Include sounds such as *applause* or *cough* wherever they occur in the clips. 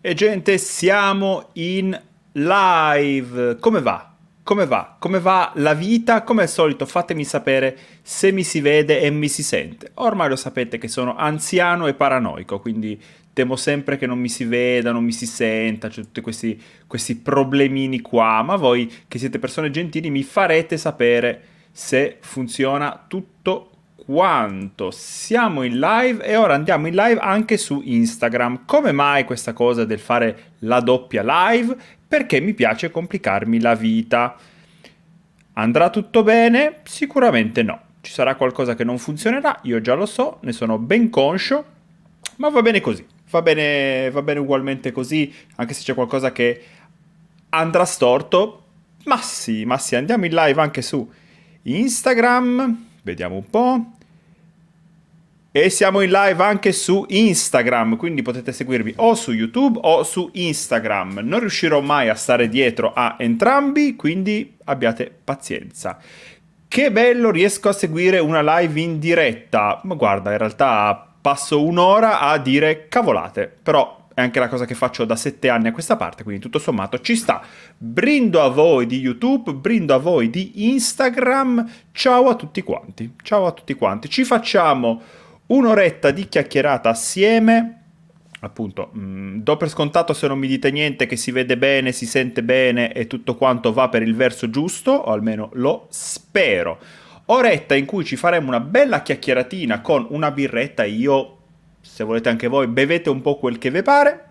E gente, siamo in live. Come va? Come va? Come va la vita? Come al solito fatemi sapere se mi si vede e mi si sente. Ormai lo sapete che sono anziano e paranoico, quindi temo sempre che non mi si veda, non mi si senta, cioè tutti questi, questi problemini qua, ma voi che siete persone gentili mi farete sapere se funziona tutto quanto siamo in live e ora andiamo in live anche su Instagram. Come mai questa cosa del fare la doppia live? Perché mi piace complicarmi la vita. Andrà tutto bene? Sicuramente no. Ci sarà qualcosa che non funzionerà, io già lo so, ne sono ben conscio, ma va bene così. Va bene, va bene ugualmente così, anche se c'è qualcosa che andrà storto. Ma sì, ma sì, andiamo in live anche su Instagram. Vediamo un po'. E siamo in live anche su Instagram, quindi potete seguirmi o su YouTube o su Instagram. Non riuscirò mai a stare dietro a entrambi, quindi abbiate pazienza. Che bello, riesco a seguire una live in diretta. Ma guarda, in realtà passo un'ora a dire cavolate, però è anche la cosa che faccio da sette anni a questa parte, quindi tutto sommato ci sta. Brindo a voi di YouTube, brindo a voi di Instagram. Ciao a tutti quanti. Ciao a tutti quanti. Ci facciamo un'oretta di chiacchierata assieme. Appunto, mh, mm, do per scontato se non mi dite niente che si vede bene, si sente bene e tutto quanto va per il verso giusto, o almeno lo spero. Oretta in cui ci faremo una bella chiacchieratina con una birretta, io, se volete anche voi, bevete un po' quel che vi pare.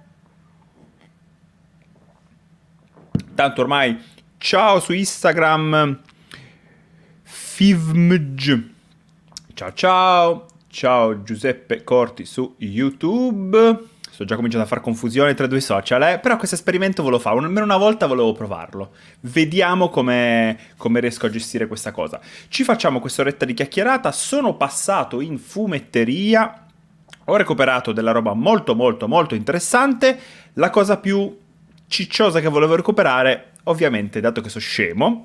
Tanto ormai, ciao su Instagram, fivmg, ciao ciao, Ciao Giuseppe Corti su YouTube. Sto già cominciando a fare confusione tra i due social, eh? però questo esperimento ve lo fare, almeno una volta volevo provarlo. Vediamo come riesco a gestire questa cosa. Ci facciamo quest'oretta di chiacchierata, sono passato in fumetteria, ho recuperato della roba molto molto molto interessante, la cosa più cicciosa che volevo recuperare, ovviamente dato che sono scemo,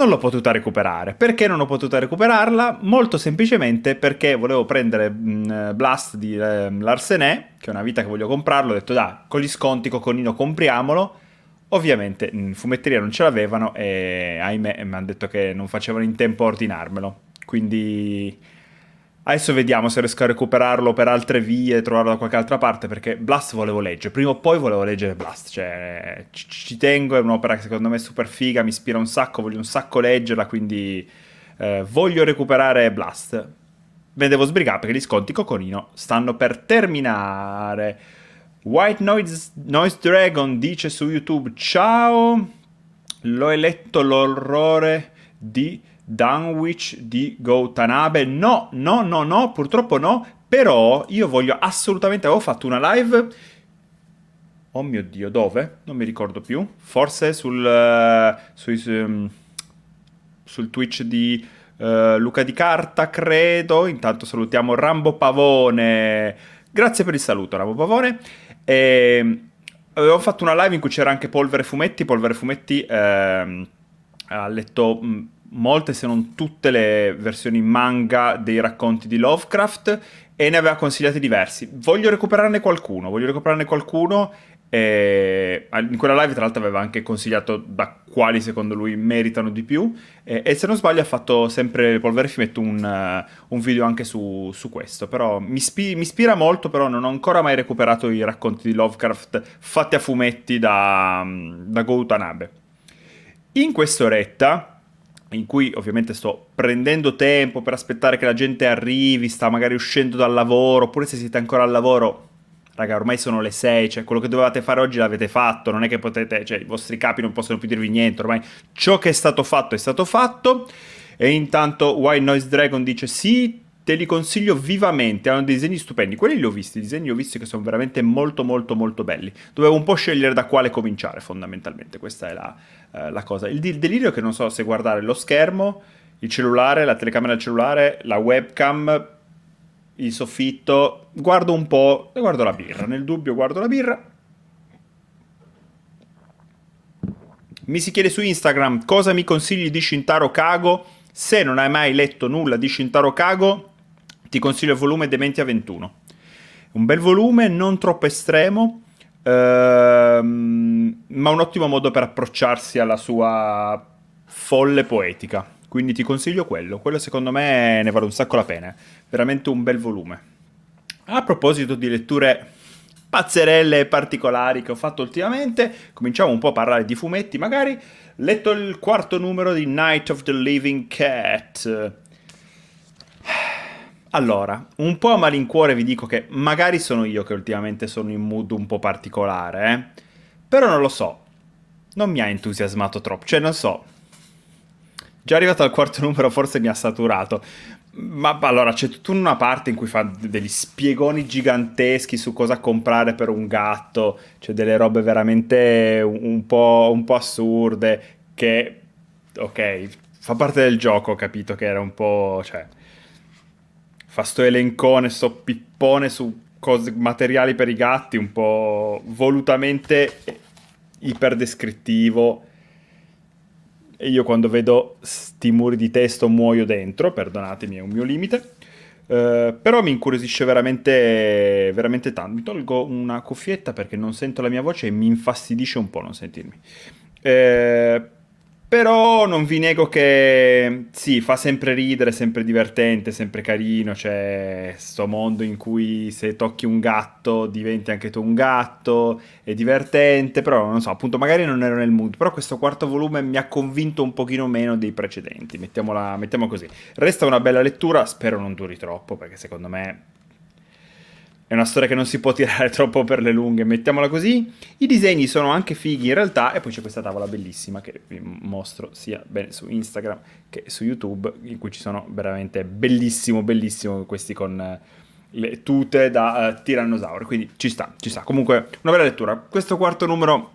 non l'ho potuta recuperare. Perché non ho potuto recuperarla? Molto semplicemente perché volevo prendere mh, mm, eh, Blast di eh, Larsenet, che è una vita che voglio comprarlo, ho detto dai, con gli sconti coconino, compriamolo. Ovviamente mm, in fumetteria non ce l'avevano e ahimè mi hanno detto che non facevano in tempo a ordinarmelo. Quindi Adesso vediamo se riesco a recuperarlo per altre vie, trovarlo da qualche altra parte, perché Blast volevo leggere, prima o poi volevo leggere Blast, cioè ci, ci tengo, è un'opera che secondo me è super figa, mi ispira un sacco, voglio un sacco leggerla, quindi eh, voglio recuperare Blast. Me devo sbrigare perché gli sconti Coconino stanno per terminare. White Noise, Noise Dragon dice su YouTube, ciao, l'ho letto l'orrore di Dunwich di Gautanabe. No, no, no, no, purtroppo no. Però io voglio assolutamente... Avevo fatto una live... Oh mio Dio, dove? Non mi ricordo più. Forse sul... Uh, sui, su, ehm, sul Twitch di... Uh, Luca di Carta, credo. Intanto salutiamo Rambo Pavone. Grazie per il saluto, Rambo Pavone. E, ehm, avevo fatto una live in cui c'era anche Polvere Fumetti. Polvere Fumetti ehm, ha letto mh, molte se non tutte le versioni manga dei racconti di Lovecraft e ne aveva consigliati diversi. Voglio recuperarne qualcuno, voglio recuperarne qualcuno e ah, in quella live tra l'altro aveva anche consigliato da quali secondo lui meritano di più e, e se non sbaglio ha fatto sempre Polvere Fimetto un, uh, un video anche su, su questo però mi, spi- mi, ispira molto però non ho ancora mai recuperato i racconti di Lovecraft fatti a fumetti da, mm, da Go Tanabe in quest'oretta in cui ovviamente sto prendendo tempo per aspettare che la gente arrivi, sta magari uscendo dal lavoro, oppure se siete ancora al lavoro, raga, ormai sono le 6, cioè quello che dovevate fare oggi l'avete fatto, non è che potete, cioè i vostri capi non possono più dirvi niente, ormai ciò che è stato fatto è stato fatto. E intanto White Noise Dragon dice sì, te li consiglio vivamente, hanno dei disegni stupendi. Quelli li ho visti, i disegni li ho visti che sono veramente molto molto molto belli. Dovevo un po' scegliere da quale cominciare fondamentalmente, questa è la, eh, la cosa. Il, il delirio è che non so se guardare lo schermo, il cellulare, la telecamera del cellulare, la webcam, il soffitto, guardo un po' e guardo la birra. Nel dubbio guardo la birra. Mi si chiede su Instagram cosa mi consigli di Shintaro Kago. Se non hai mai letto nulla di Shintaro Kago, ti consiglio il volume Dementia 21. Un bel volume, non troppo estremo, ehm, ma un ottimo modo per approcciarsi alla sua folle poetica. Quindi ti consiglio quello. Quello secondo me ne vale un sacco la pena. Veramente un bel volume. A proposito di letture pazzerelle e particolari che ho fatto ultimamente, cominciamo un po' a parlare di fumetti magari. Letto il quarto numero di Night of the Living Cat allora, un po' a malincuore vi dico che magari sono io che ultimamente sono in mood un po' particolare, eh? però non lo so, non mi ha entusiasmato troppo, cioè non so, già arrivato al quarto *laughs* numero forse mi ha saturato, ma allora c'è tutta una parte in cui fa degli spiegoni giganteschi su cosa comprare per un gatto, cioè delle robe veramente un po', un po assurde che, ok, fa parte del gioco, ho capito che era un po'... Cioè, fa sto elencone, sto pippone su cose, materiali per i gatti un po' volutamente iperdescrittivo e io quando vedo sti muri di testo muoio dentro, perdonatemi è un mio limite. Uh, però mi incuriosisce veramente, veramente tanto. Mi tolgo una cuffietta perché non sento la mia voce e mi infastidisce un po' non sentirmi. Eh, però non vi nego che sì, fa sempre ridere, sempre divertente, sempre carino. C'è questo mondo in cui se tocchi un gatto diventi anche tu un gatto. È divertente, però non so, appunto, magari non ero nel mood. Però questo quarto volume mi ha convinto un pochino meno dei precedenti. Mettiamola, mettiamo così. Resta una bella lettura, spero non duri troppo, perché secondo me è una storia che non si può tirare *laughs* troppo per le lunghe, mettiamola così. I disegni sono anche fighi in realtà, e poi c'è questa tavola bellissima che vi mostro sia su Instagram che su YouTube, in cui ci sono veramente bellissimo, bellissimo questi con eh, le tute da uh, tirannosauro, quindi ci sta, ci sta. Comunque, una bella lettura. Questo quarto numero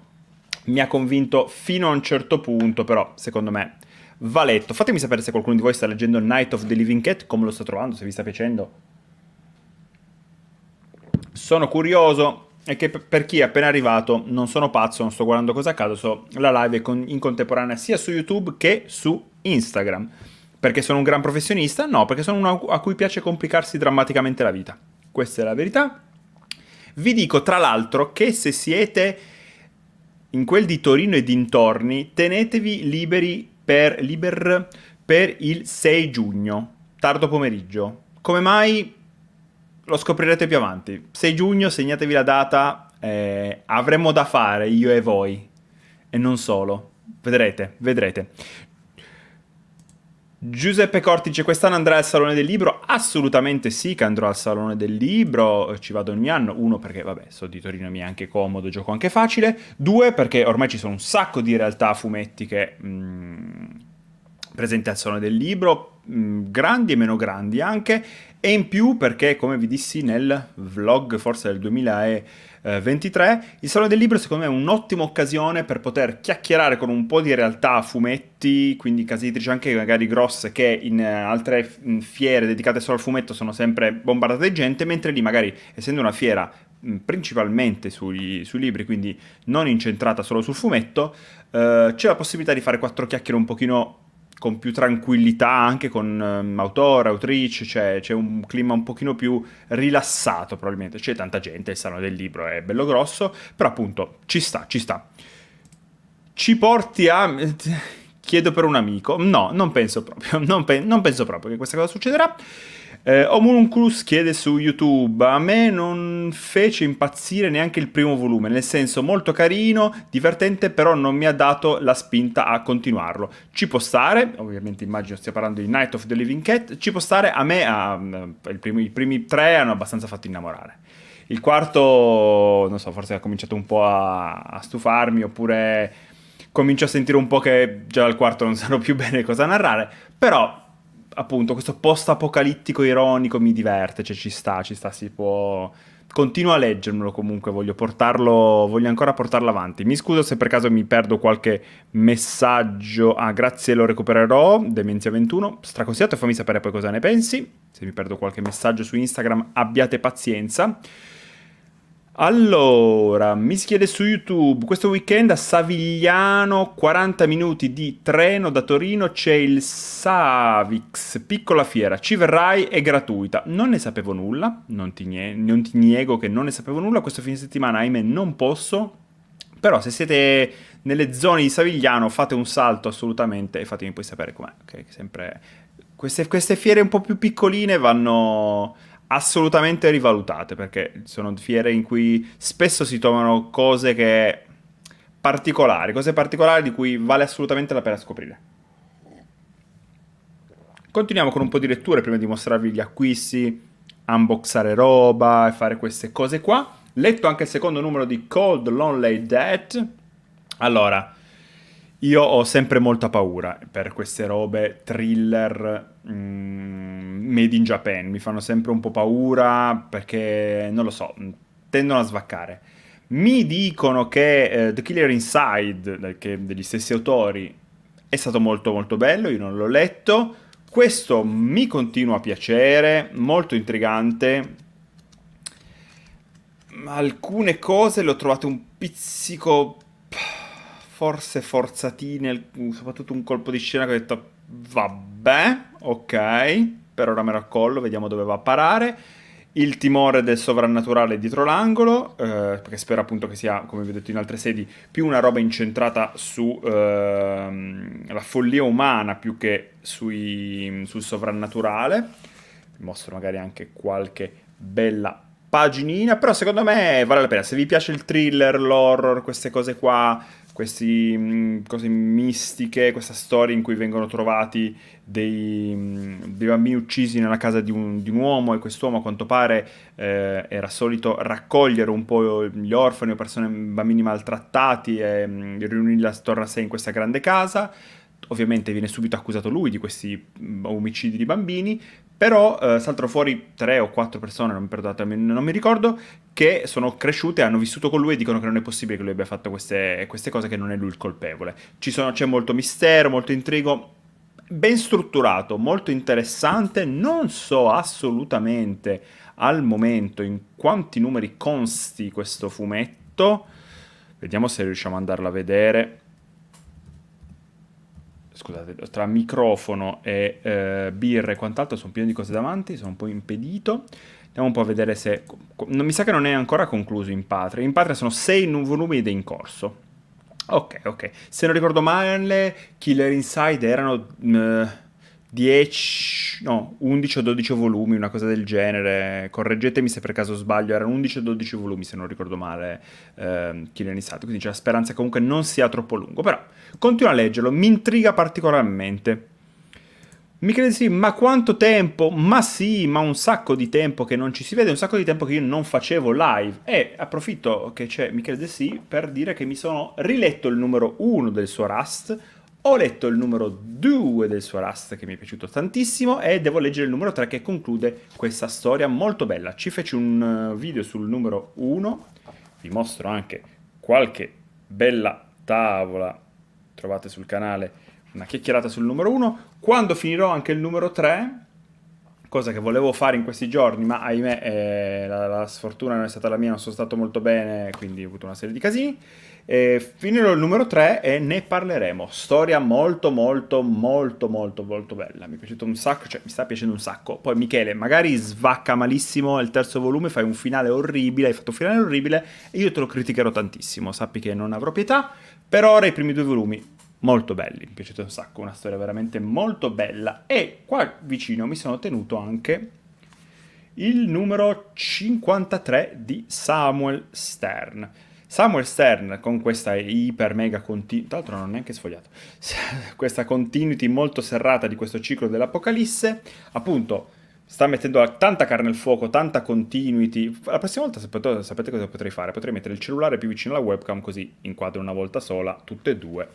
mi ha convinto fino a un certo punto, però secondo me va letto. Fatemi sapere se qualcuno di voi sta leggendo Night of the Living Cat, come lo sta trovando, se vi sta piacendo sono curioso e che per chi è appena arrivato non sono pazzo, non sto guardando cosa accade, so la live in contemporanea sia su YouTube che su Instagram. Perché sono un gran professionista? No, perché sono uno a cui piace complicarsi drammaticamente la vita. Questa è la verità. Vi dico tra l'altro che se siete in quel di Torino e dintorni, tenetevi liberi per, liber, per il 6 giugno, tardo pomeriggio. Come mai lo scoprirete più avanti. 6 giugno, segnatevi la data, eh, avremo da fare io e voi. E non solo. Vedrete, vedrete. Giuseppe Cortice, quest'anno andrà al Salone del Libro? Assolutamente sì che andrò al Salone del Libro, ci vado ogni anno, uno perché vabbè, so di Torino mi è anche comodo, gioco anche facile, due perché ormai ci sono un sacco di realtà fumetti che mm, presenti al Salone del Libro, mh, mm, grandi e meno grandi anche, e in più perché, come vi dissi nel vlog forse del 2023, eh, il Salone del Libro secondo me è un'ottima occasione per poter chiacchierare con un po' di realtà fumetti, quindi case editrici anche magari grosse che in eh, altre fiere dedicate solo al fumetto sono sempre bombardate di gente, mentre lì magari essendo una fiera principalmente sui, sui, libri, quindi non incentrata solo sul fumetto, eh, c'è la possibilità di fare quattro chiacchiere un pochino con più tranquillità anche con um, ehm, autore, autrice, cioè c'è un clima un pochino più rilassato probabilmente, c'è tanta gente, il salone del libro è bello grosso, però appunto ci sta, ci sta. Ci porti a... Eh, chiedo per un amico, no, non penso proprio, *laughs* non, pe non penso proprio che questa cosa succederà. Eh, Homunculus chiede su YouTube, a me non fece impazzire neanche il primo volume, nel senso molto carino, divertente, però non mi ha dato la spinta a continuarlo. Ci può stare, ovviamente immagino stia parlando di Night of the Living Cat, ci può stare, a me ha, mm, primi, i primi tre hanno abbastanza fatto innamorare. Il quarto, non so, forse ha cominciato un po' a, a stufarmi, oppure comincio a sentire un po' che già dal quarto non sanno più bene cosa narrare, però appunto questo post apocalittico ironico mi diverte, cioè ci sta, ci sta, si può... Continuo a leggermelo comunque, voglio portarlo, voglio ancora portarlo avanti. Mi scuso se per caso mi perdo qualche messaggio. Ah, grazie, lo recupererò. Demenzia 21, straconsigliato, fammi sapere poi cosa ne pensi. Se mi perdo qualche messaggio su Instagram, abbiate pazienza. Allora, mi si chiede su YouTube, questo weekend a Savigliano, 40 minuti di treno da Torino, c'è il Savix, piccola fiera, ci verrai, è gratuita. Non ne sapevo nulla, non ti, non ti niego che non ne sapevo nulla, questo fine settimana ahimè non posso, però se siete nelle zone di Savigliano fate un salto assolutamente e fatemi poi sapere com'è, ok? Sempre... Queste, queste fiere un po' più piccoline vanno assolutamente rivalutate perché sono fiere in cui spesso si trovano cose che particolari, cose particolari di cui vale assolutamente la pena scoprire. Continuiamo con un po' di letture prima di mostrarvi gli acquisti, unboxare roba e fare queste cose qua. Letto anche il secondo numero di Cold Lonely Dead. Allora, io ho sempre molta paura per queste robe thriller mm, made in Japan, mi fanno sempre un po' paura perché, non lo so, mm, tendono a svaccare. Mi dicono che eh, The Killer Inside, che degli stessi autori, è stato molto molto bello, io non l'ho letto. Questo mi continua a piacere, molto intrigante. Alcune cose le ho trovate un pizzico forse forzatine, soprattutto un colpo di scena che ho detto vabbè, ok, per ora me raccollo, vediamo dove va a parare. Il timore del sovrannaturale dietro l'angolo, eh, perché spero appunto che sia, come vi ho detto in altre sedi, più una roba incentrata sulla ehm, eh, follia umana più che sui, sul sovrannaturale. Vi mostro magari anche qualche bella paginina, però secondo me vale la pena. Se vi piace il thriller, l'horror, queste cose qua, queste mm, cose mistiche, questa storia in cui vengono trovati dei, mm, dei bambini uccisi nella casa di un, di un uomo e quest'uomo a quanto pare eh, era solito raccogliere un po' gli orfani o persone, bambini maltrattati e mh, mm, riunirli attorno a sé in questa grande casa. Ovviamente viene subito accusato lui di questi omicidi di bambini, però eh, saltano fuori tre o quattro persone, non, perdonatemi, non mi ricordo, che sono cresciute, hanno vissuto con lui e dicono che non è possibile che lui abbia fatto queste, queste cose, che non è lui il colpevole. Sono, c'è molto mistero, molto intrigo, ben strutturato, molto interessante. Non so assolutamente al momento in quanti numeri consti questo fumetto. Vediamo se riusciamo ad andarlo a vedere scusate, tra microfono e eh, birra e quant'altro, sono pieno di cose davanti, sono un po' impedito. Andiamo un po' a vedere se... mi sa che non è ancora concluso in patria. In patria sono 6 volumi ed è in corso. Ok, ok. Se non ricordo male, Killer Inside erano... Mh, eh, 10, no, 11 o 12 volumi, una cosa del genere. Correggetemi se per caso sbaglio, erano 11 o 12 volumi se non ricordo male ehm, Killian Isatto, quindi c'è la speranza che comunque non sia troppo lungo, però continuo a leggerlo, mi intriga particolarmente. Mi credi sì, ma quanto tempo? Ma sì, ma un sacco di tempo che non ci si vede, un sacco di tempo che io non facevo live. E approfitto che c'è Michele De Sì per dire che mi sono riletto il numero 1 del suo Rust, ho letto il numero 2 del suo Rust che mi è piaciuto tantissimo e devo leggere il numero 3 che conclude questa storia molto bella. Ci feci un eh, video sul numero 1, vi mostro anche qualche bella tavola, trovate sul canale una chiacchierata sul numero 1. Quando finirò anche il numero 3, cosa che volevo fare in questi giorni, ma ahimè eh, la, la, sfortuna non è stata la mia, non sono stato molto bene, quindi ho avuto una serie di casini. E finirò il numero 3 e ne parleremo. Storia molto molto molto molto molto bella. Mi è piaciuto un sacco, cioè mi sta piacendo un sacco. Poi Michele, magari svacca malissimo il terzo volume, fai un finale orribile, hai fatto un finale orribile e io te lo criticherò tantissimo. Sappi che non avrò pietà. Per ora i primi due volumi molto belli, mi è piaciuto un sacco, una storia veramente molto bella. E qua vicino mi sono tenuto anche il numero 53 di Samuel Stern. Samuel Stern con questa iper mega continuity, tra l'altro non ho neanche sfogliato, *laughs* questa continuity molto serrata di questo ciclo dell'Apocalisse, appunto sta mettendo tanta carne al fuoco, tanta continuity. La prossima volta sapete, cosa potrei fare? Potrei mettere il cellulare più vicino alla webcam così inquadro una volta sola, tutte e due,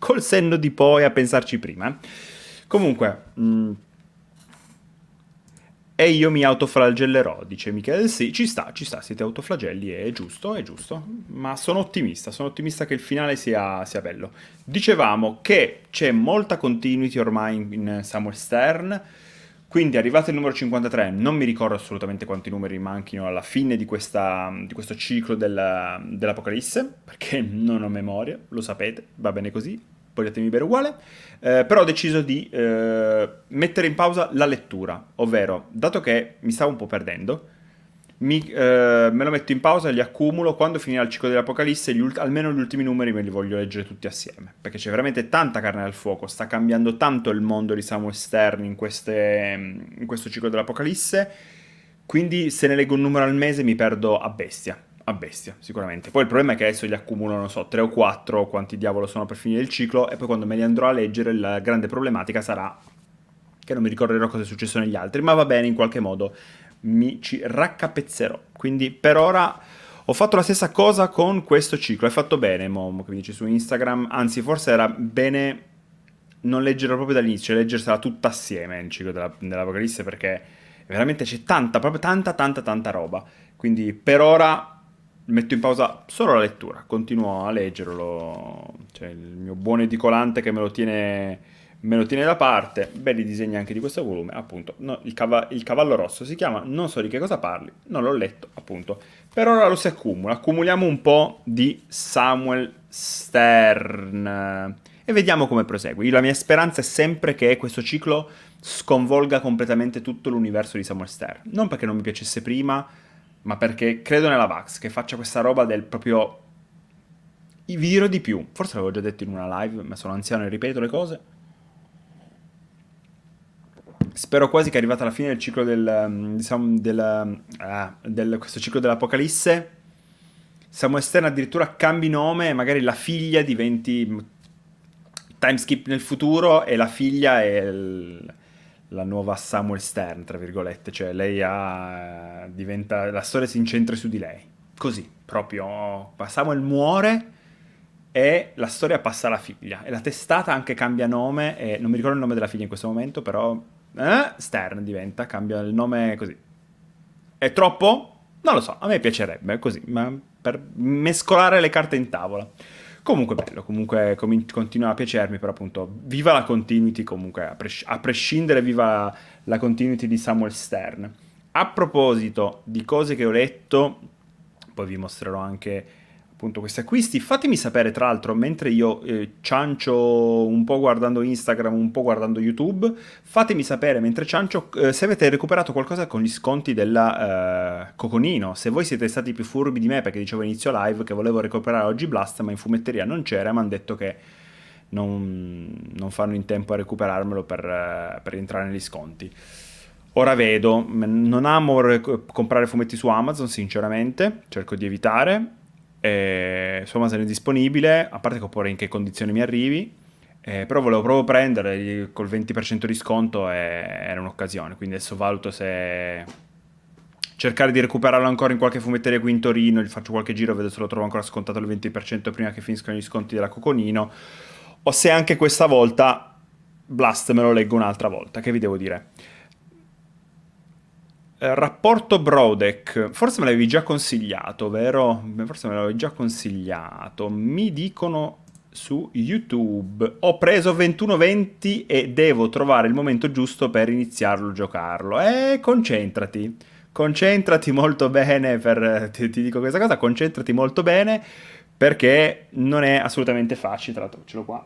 col senno di poi a pensarci prima. Eh. Comunque... Mh, e io mi autoflagellerò, dice Michele. Sì, ci sta, ci sta, siete autoflagelli, è giusto, è giusto. Ma sono ottimista, sono ottimista che il finale sia, sia bello. Dicevamo che c'è molta continuity ormai in, Samuel Stern, quindi arrivato il numero 53, non mi ricordo assolutamente quanti numeri manchino alla fine di, questa, di questo ciclo della, dell'Apocalisse, perché non ho memoria, lo sapete, va bene così, potetemi bere uguale, eh, però ho deciso di eh, mettere in pausa la lettura, ovvero, dato che mi stavo un po' perdendo, mi, eh, me lo metto in pausa, li accumulo, quando finirà il ciclo dell'Apocalisse, gli ult- almeno gli ultimi numeri me li voglio leggere tutti assieme, perché c'è veramente tanta carne al fuoco, sta cambiando tanto il mondo di Samuel Stern in, queste, in questo ciclo dell'Apocalisse, quindi se ne leggo un numero al mese mi perdo a bestia a bestia, sicuramente. Poi il problema è che adesso li accumulo, non so, 3 o 4, quanti diavolo sono per finire il ciclo, e poi quando me li andrò a leggere la grande problematica sarà che non mi ricorderò cosa è successo negli altri, ma va bene, in qualche modo mi ci raccapezzerò. Quindi per ora ho fatto la stessa cosa con questo ciclo, è fatto bene, Mom, che mi dice su Instagram, anzi forse era bene non leggerlo proprio dall'inizio, cioè leggersela tutta assieme il ciclo della, dell'Apocalisse, perché veramente c'è tanta, proprio tanta, tanta, tanta roba. Quindi per ora metto in pausa solo la lettura, continuo a leggerlo, c'è cioè, il mio buon edicolante che me lo tiene, me lo tiene da parte, belli disegni anche di questo volume, appunto, no, il, cava- il, cavallo rosso si chiama, non so di che cosa parli, non l'ho letto, appunto, per ora lo si accumula, accumuliamo un po' di Samuel Stern e vediamo come prosegue, la mia speranza è sempre che questo ciclo sconvolga completamente tutto l'universo di Samuel Stern, non perché non mi piacesse prima, ma perché credo nella Vax che faccia questa roba del proprio i vi dirò di più, forse l'avevo già detto in una live, ma sono anziano e ripeto le cose. Spero quasi che è arrivata la fine del ciclo del, ehm, diciamo, del, ehm, ah, del questo ciclo dell'Apocalisse. Siamo esterni addirittura cambi nome, e magari la figlia diventi mm, timeskip nel futuro e la figlia è il, la nuova Samuel Stern, tra virgolette, cioè lei ha, diventa, la storia si incentra su di lei, così, proprio, Samuel muore e la storia passa alla figlia, e la testata anche cambia nome, e non mi ricordo il nome della figlia in questo momento, però eh, Stern diventa, cambia il nome così. È troppo? Non lo so, a me piacerebbe così, ma per mescolare le carte in tavola. Comunque bello, comunque com- continua a piacermi, però appunto viva la continuity comunque, a, pres- a prescindere viva la continuity di Samuel Stern. A proposito di cose che ho letto, poi vi mostrerò anche appunto questi acquisti. Fatemi sapere, tra l'altro, mentre io eh, ciancio un po' guardando Instagram, un po' guardando YouTube, fatemi sapere mentre ciancio eh, se avete recuperato qualcosa con gli sconti della eh, Coconino. Se voi siete stati più furbi di me, perché dicevo inizio live che volevo recuperare oggi Blast, ma in fumetteria non c'era, mi hanno detto che non, non, fanno in tempo a recuperarmelo per, eh, per entrare negli sconti. Ora vedo, non amo comprare fumetti su Amazon, sinceramente, cerco di evitare. E, eh, insomma, se è disponibile, a parte che poi in che condizioni mi arrivi, eh, però volevo proprio prendere col 20% di sconto e, era un'occasione, quindi adesso valuto se cercare di recuperarlo ancora in qualche fumetteria qui in Torino, gli faccio qualche giro, vedo se lo trovo ancora scontato il 20% prima che finiscano gli sconti della Coconino, o se anche questa volta Blast me lo leggo un'altra volta, che vi devo dire. Eh, rapporto Brodeck, forse me l'avevi già consigliato, vero? Forse me l'avevi già consigliato. Mi dicono su YouTube. Ho preso 21.20 e devo trovare il momento giusto per iniziarlo a giocarlo. E eh, concentrati. Concentrati molto bene per, ti, ti, dico questa cosa, concentrati molto bene perché non è assolutamente facile, tra l'altro ce l'ho qua.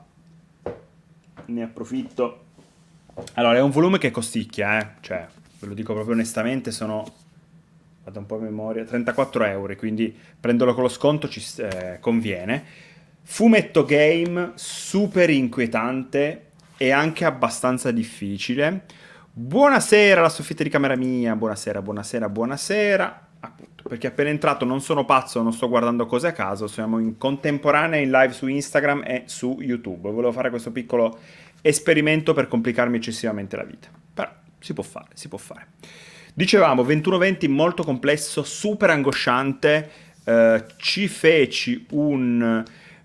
Ne approfitto. Allora, è un volume che costicchia, eh? cioè ve lo dico proprio onestamente, sono vado un po' a memoria, 34 euro, quindi prenderlo con lo sconto ci eh, conviene. Fumetto game super inquietante e anche abbastanza difficile. Buonasera la soffitta di camera mia, buonasera, buonasera, buonasera. Appunto, perché appena entrato non sono pazzo, non sto guardando cose a caso, siamo in contemporanea in live su Instagram e su YouTube. Volevo fare questo piccolo esperimento per complicarmi eccessivamente la vita si può fare, si può fare. Dicevamo 21-20 molto complesso, super angosciante, eh, ci feci un...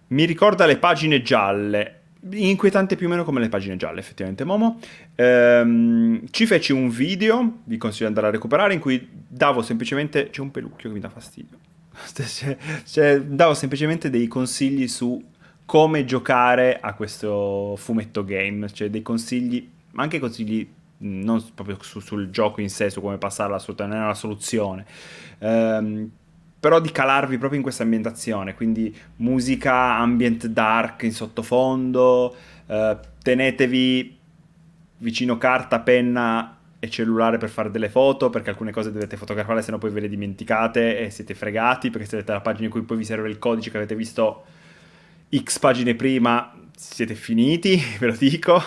mi ricorda le pagine gialle, inquietante più o meno come le pagine gialle effettivamente Momo, ehm, ci feci un video, vi consiglio di andare a recuperare, in cui davo semplicemente... c'è un pelucchio che mi dà fastidio, *laughs* cioè, cioè, davo semplicemente dei consigli su come giocare a questo fumetto game, cioè dei consigli, ma anche consigli non proprio su, sul gioco in sé, su come passarla assolutamente, non è una soluzione. Um, però di calarvi proprio in questa ambientazione, quindi musica ambient dark in sottofondo, uh, tenetevi vicino carta, penna e cellulare per fare delle foto, perché alcune cose dovete fotografare, se no poi ve le dimenticate e siete fregati, perché se avete la pagina in cui poi vi serve il codice che avete visto x pagine prima, siete finiti, *laughs* ve lo dico.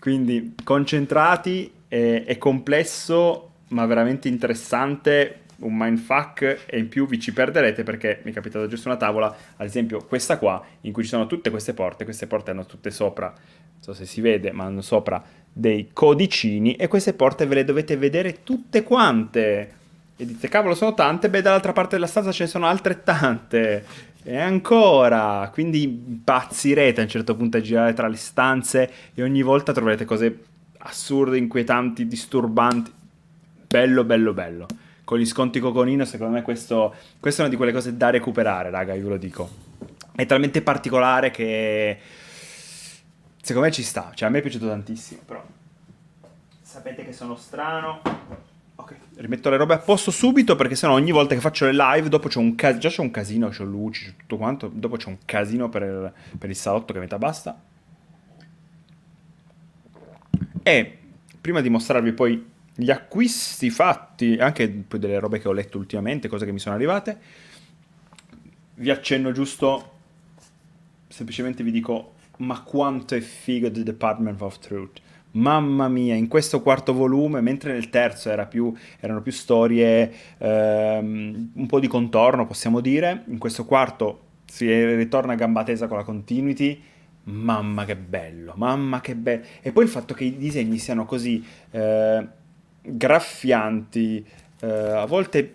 Quindi concentrati, è, è complesso ma veramente interessante, un mindfuck e in più vi ci perderete perché mi è capitato giusto una tavola, ad esempio questa qua, in cui ci sono tutte queste porte, queste porte hanno tutte sopra, non so se si vede, ma hanno sopra dei codicini e queste porte ve le dovete vedere tutte quante. E dite, cavolo, sono tante, beh, dall'altra parte della stanza ce ne sono altrettante. E ancora, quindi impazzirete a un certo punto a girare tra le stanze e ogni volta troverete cose assurde, inquietanti, disturbanti. Bello, bello, bello. Con gli sconti coconino, secondo me questo, questa è una di quelle cose da recuperare, raga, io ve lo dico. È talmente particolare che secondo me ci sta, cioè a me è piaciuto tantissimo, però sapete che sono strano, Ok, rimetto le robe a posto subito perché sennò ogni volta che faccio le live dopo c'è un casino, già c'è un casino, c'ho luci, c'è tutto quanto, dopo c'è un casino per il, per il salotto che metà basta. E prima di mostrarvi poi gli acquisti fatti, anche delle robe che ho letto ultimamente, cose che mi sono arrivate, vi accenno giusto, semplicemente vi dico, ma quanto è figo The Department of Truth Mamma mia, in questo quarto volume, mentre nel terzo era più, erano più storie ehm, un po' di contorno, possiamo dire, in questo quarto si ritorna a gamba tesa con la continuity. Mamma che bello, mamma che bello. E poi il fatto che i disegni siano così eh, graffianti, eh, a volte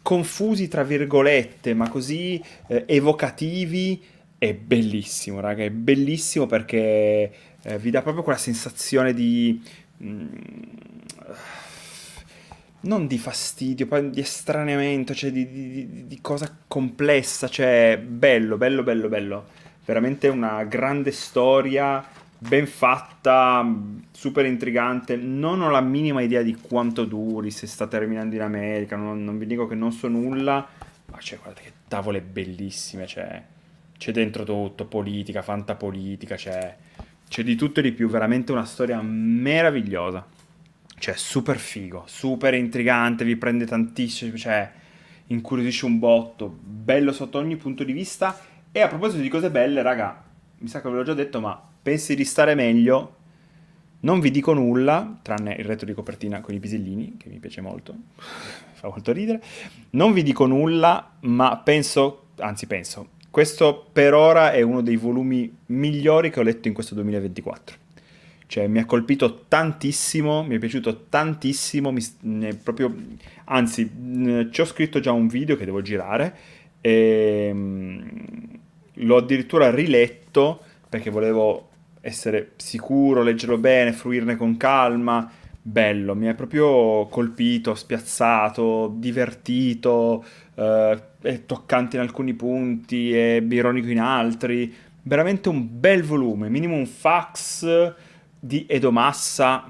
confusi tra virgolette, ma così eh, evocativi, è bellissimo, raga, è bellissimo perché eh, vi dà proprio quella sensazione di... Mm, non di fastidio, poi di estraneamento, cioè di, di, di, cosa complessa, cioè bello, bello, bello, bello. Veramente una grande storia, ben fatta, super intrigante. Non ho la minima idea di quanto duri, se sta terminando in America, non, non vi dico che non so nulla, ma cioè guardate che tavole bellissime, cioè c'è dentro tutto, politica, fantapolitica, cioè c'è di tutto e di più, veramente una storia meravigliosa. Cioè, super figo, super intrigante, vi prende tantissimo, cioè, incuriosisce un botto, bello sotto ogni punto di vista. E a proposito di cose belle, raga, mi sa che ve l'ho già detto, ma pensi di stare meglio? Non vi dico nulla, tranne il retro di copertina con i pisellini, che mi piace molto, *laughs* fa molto ridere. Non vi dico nulla, ma penso, anzi penso, questo per ora è uno dei volumi migliori che ho letto in questo 2024. Cioè, mi ha colpito tantissimo, mi è piaciuto tantissimo, mi, proprio, anzi, mh, ci ho scritto già un video che devo girare e ehm, l'ho addirittura riletto perché volevo essere sicuro, leggerlo bene, fruirne con calma bello, mi ha proprio colpito, spiazzato, divertito, eh, è toccante in alcuni punti, è ironico in altri, veramente un bel volume, minimo un fax di Edomassa,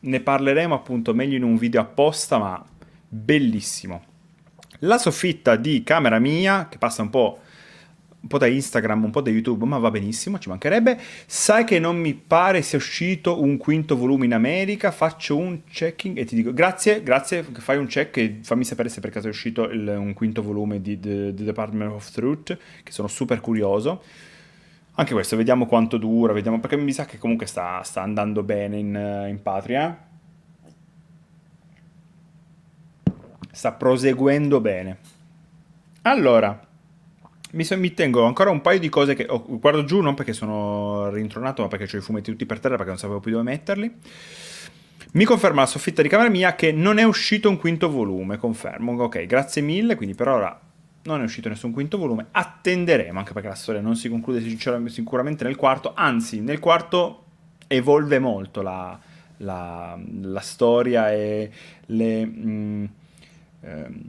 ne parleremo appunto meglio in un video apposta, ma bellissimo. La soffitta di camera mia, che passa un po' un po' da Instagram, un po' da YouTube, ma va benissimo, ci mancherebbe. Sai che non mi pare sia uscito un quinto volume in America, faccio un checking e ti dico grazie, grazie, fai un check e fammi sapere se per caso è uscito il, un quinto volume di The, The Department of Truth, che sono super curioso. Anche questo, vediamo quanto dura, vediamo, perché mi sa che comunque sta, sta andando bene in, in patria. Sta proseguendo bene. Allora, mi, so, mi, tengo ancora un paio di cose che oh, guardo giù non perché sono rintronato, ma perché ho i fumetti tutti per terra perché non sapevo più dove metterli. Mi conferma la soffitta di camera mia che non è uscito un quinto volume, confermo. Ok, grazie mille, quindi per ora non è uscito nessun quinto volume. Attenderemo, anche perché la storia non si conclude sicuramente nel quarto, anzi nel quarto evolve molto la, la, la storia e le... Mm, ehm,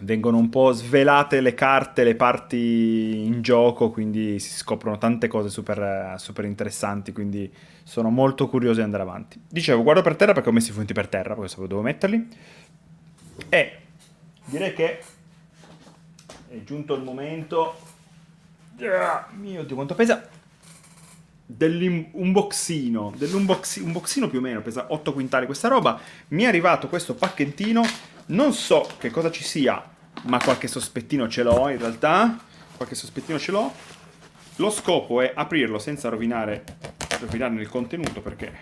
vengono un po' svelate le carte, le parti in gioco, quindi si scoprono tante cose super, super interessanti, quindi sono molto curioso di andare avanti. Dicevo, guardo per terra perché ho messo i punti per terra, perché sapevo dove metterli. E direi che è giunto il momento... Yeah, mio Dio, quanto pesa! dell'unboxino, dell'unboxino più o meno, pesa 8 quintali questa roba, mi è arrivato questo pacchettino non so che cosa ci sia, ma qualche sospettino ce l'ho in realtà. Qualche sospettino ce l'ho. Lo scopo è aprirlo senza rovinare, rovinarne il contenuto perché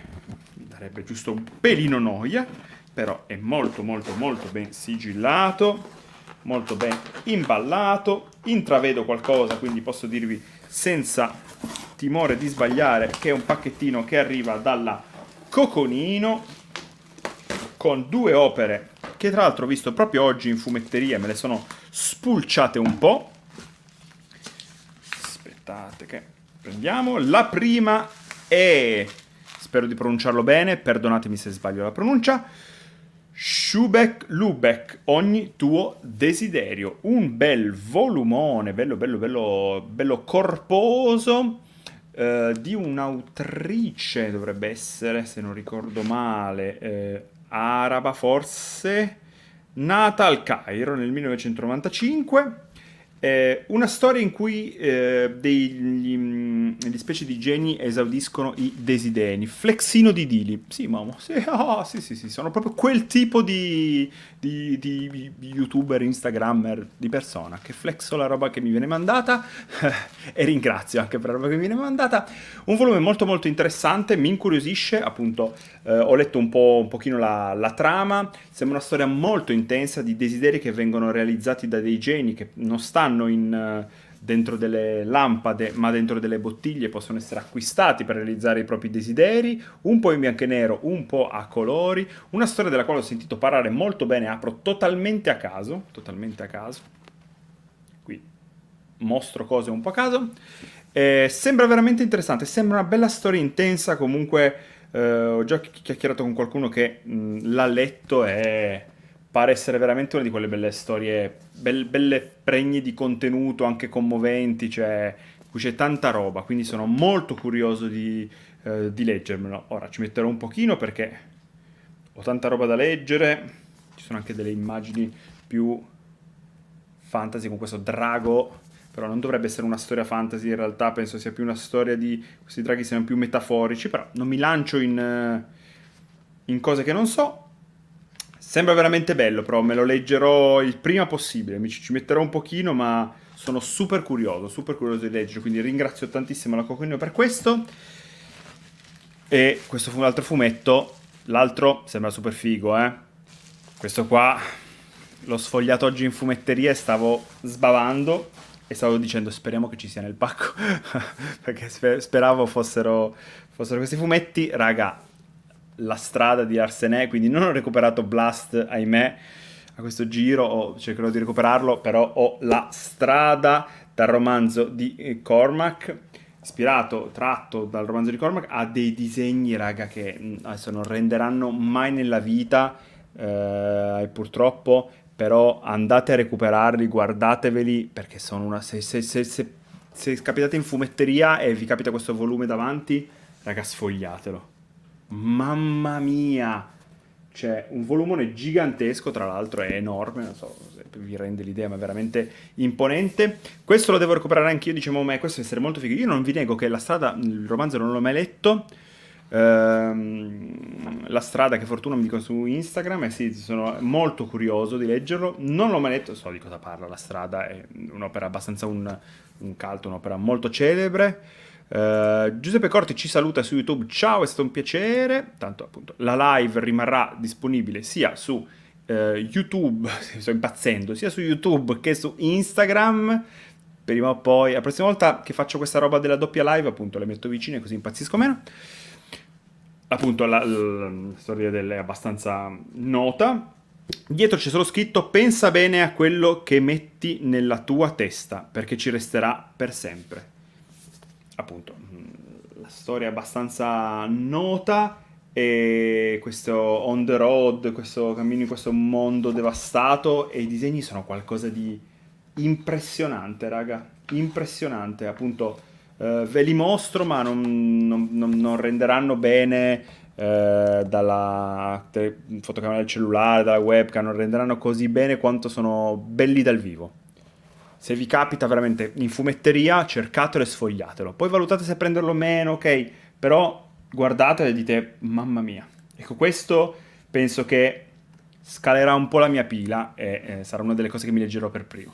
mi darebbe giusto un pelino noia. Però è molto molto molto ben sigillato, molto ben imballato. Intravedo qualcosa, quindi posso dirvi senza timore di sbagliare che è un pacchettino che arriva dalla Coconino con due opere che tra l'altro ho visto proprio oggi in fumetteria, me le sono spulciate un po'. Aspettate che prendiamo. La prima è, spero di pronunciarlo bene, perdonatemi se sbaglio la pronuncia, Schubeck Lubeck, ogni tuo desiderio. Un bel volumone, bello, bello, bello, bello corposo, eh, di un'autrice, dovrebbe essere, se non ricordo male, eh, araba forse, nata al Cairo nel 1995 eh, una storia in cui eh, degli, degli mm, specie di geni esaudiscono i desideri. Flexino di Dili. Sì, mamma. Sì, *laughs* oh, sì, sì, sì, sono proprio quel tipo di, di, di, youtuber, instagrammer, di persona che flexo la roba che mi viene mandata *laughs* e ringrazio anche per la roba che mi viene mandata. Un volume molto molto interessante, mi incuriosisce, appunto eh, ho letto un po' un pochino la, la trama, sembra una storia molto intensa di desideri che vengono realizzati da dei geni che non stanno vanno in, eh, dentro delle lampade, ma dentro delle bottiglie, possono essere acquistati per realizzare i propri desideri, un po' in bianco e nero, un po' a colori, una storia della quale ho sentito parlare molto bene, apro totalmente a caso, totalmente a caso, qui mostro cose un po' a caso, eh, sembra veramente interessante, sembra una bella storia intensa, comunque eh, ho già chiacchierato con qualcuno che mh, mm, l'ha letto e pare essere veramente una di quelle belle storie, belle, belle pregne di contenuto, anche commoventi, cioè qui c'è tanta roba, quindi sono molto curioso di, eh, di leggermelo. Ora ci metterò un pochino perché ho tanta roba da leggere, ci sono anche delle immagini più fantasy con questo drago però non dovrebbe essere una storia fantasy in realtà, penso sia più una storia di questi draghi siano più metaforici, però non mi lancio in, eh, in cose che non so, Sembra veramente bello, però me lo leggerò il prima possibile, mi ci metterò un pochino, ma sono super curioso, super curioso di leggere, quindi ringrazio tantissimo la Coconino per questo. E questo fu un altro fumetto, l'altro sembra super figo, eh. Questo qua l'ho sfogliato oggi in fumetteria e stavo sbavando e stavo dicendo speriamo che ci sia nel pacco *laughs* perché speravo fossero, fossero questi fumetti raga la strada di Arsenè, quindi non ho recuperato Blast, ahimè, a questo giro, oh, cercherò di recuperarlo, però ho la strada dal romanzo di eh, Cormac, ispirato, tratto dal romanzo di Cormac, ha dei disegni, raga, che mm, adesso non renderanno mai nella vita, eh, purtroppo, però andate a recuperarli, guardateveli, perché sono una... Se, se, se, se, se capitate in fumetteria e vi capita questo volume davanti, raga, sfogliatelo mamma mia! C'è un volumone gigantesco, tra l'altro è enorme, non so se vi rende l'idea, ma è veramente imponente. Questo lo devo recuperare anche io dicevo, ma questo deve essere molto figo. Io non vi nego che la strada, il romanzo non l'ho mai letto, Uh, la strada che fortuna mi dico su Instagram e sì, sono molto curioso di leggerlo non l'ho mai letto, so di cosa parla la strada è un'opera abbastanza un, un caldo, un'opera molto celebre eh, Giuseppe Corti ci saluta su YouTube, ciao, è stato un piacere. Tanto appunto la live rimarrà disponibile sia su uh, YouTube, *laughs* sto impazzendo, sia su YouTube che su Instagram. Prima o poi, la prossima volta che faccio questa roba della doppia live, appunto, le metto vicine così impazzisco meno. Appunto, la, la, la storia è abbastanza nota. Dietro c'è solo scritto pensa bene a quello che metti nella tua testa, perché ci resterà per sempre appunto mm, la storia è abbastanza nota e questo on the road, questo cammino in questo mondo devastato e i disegni sono qualcosa di impressionante, raga, impressionante, appunto eh, ve li mostro ma non, non, non renderanno bene eh, dalla fotocamera del cellulare, dalla webcam, non renderanno così bene quanto sono belli dal vivo. Se vi capita veramente in fumetteria, cercatelo e sfogliatelo. Poi valutate se prenderlo o meno, ok? Però guardatelo e dite, mamma mia. Ecco, questo penso che scalerà un po' la mia pila e eh, sarà una delle cose che mi leggerò per primo.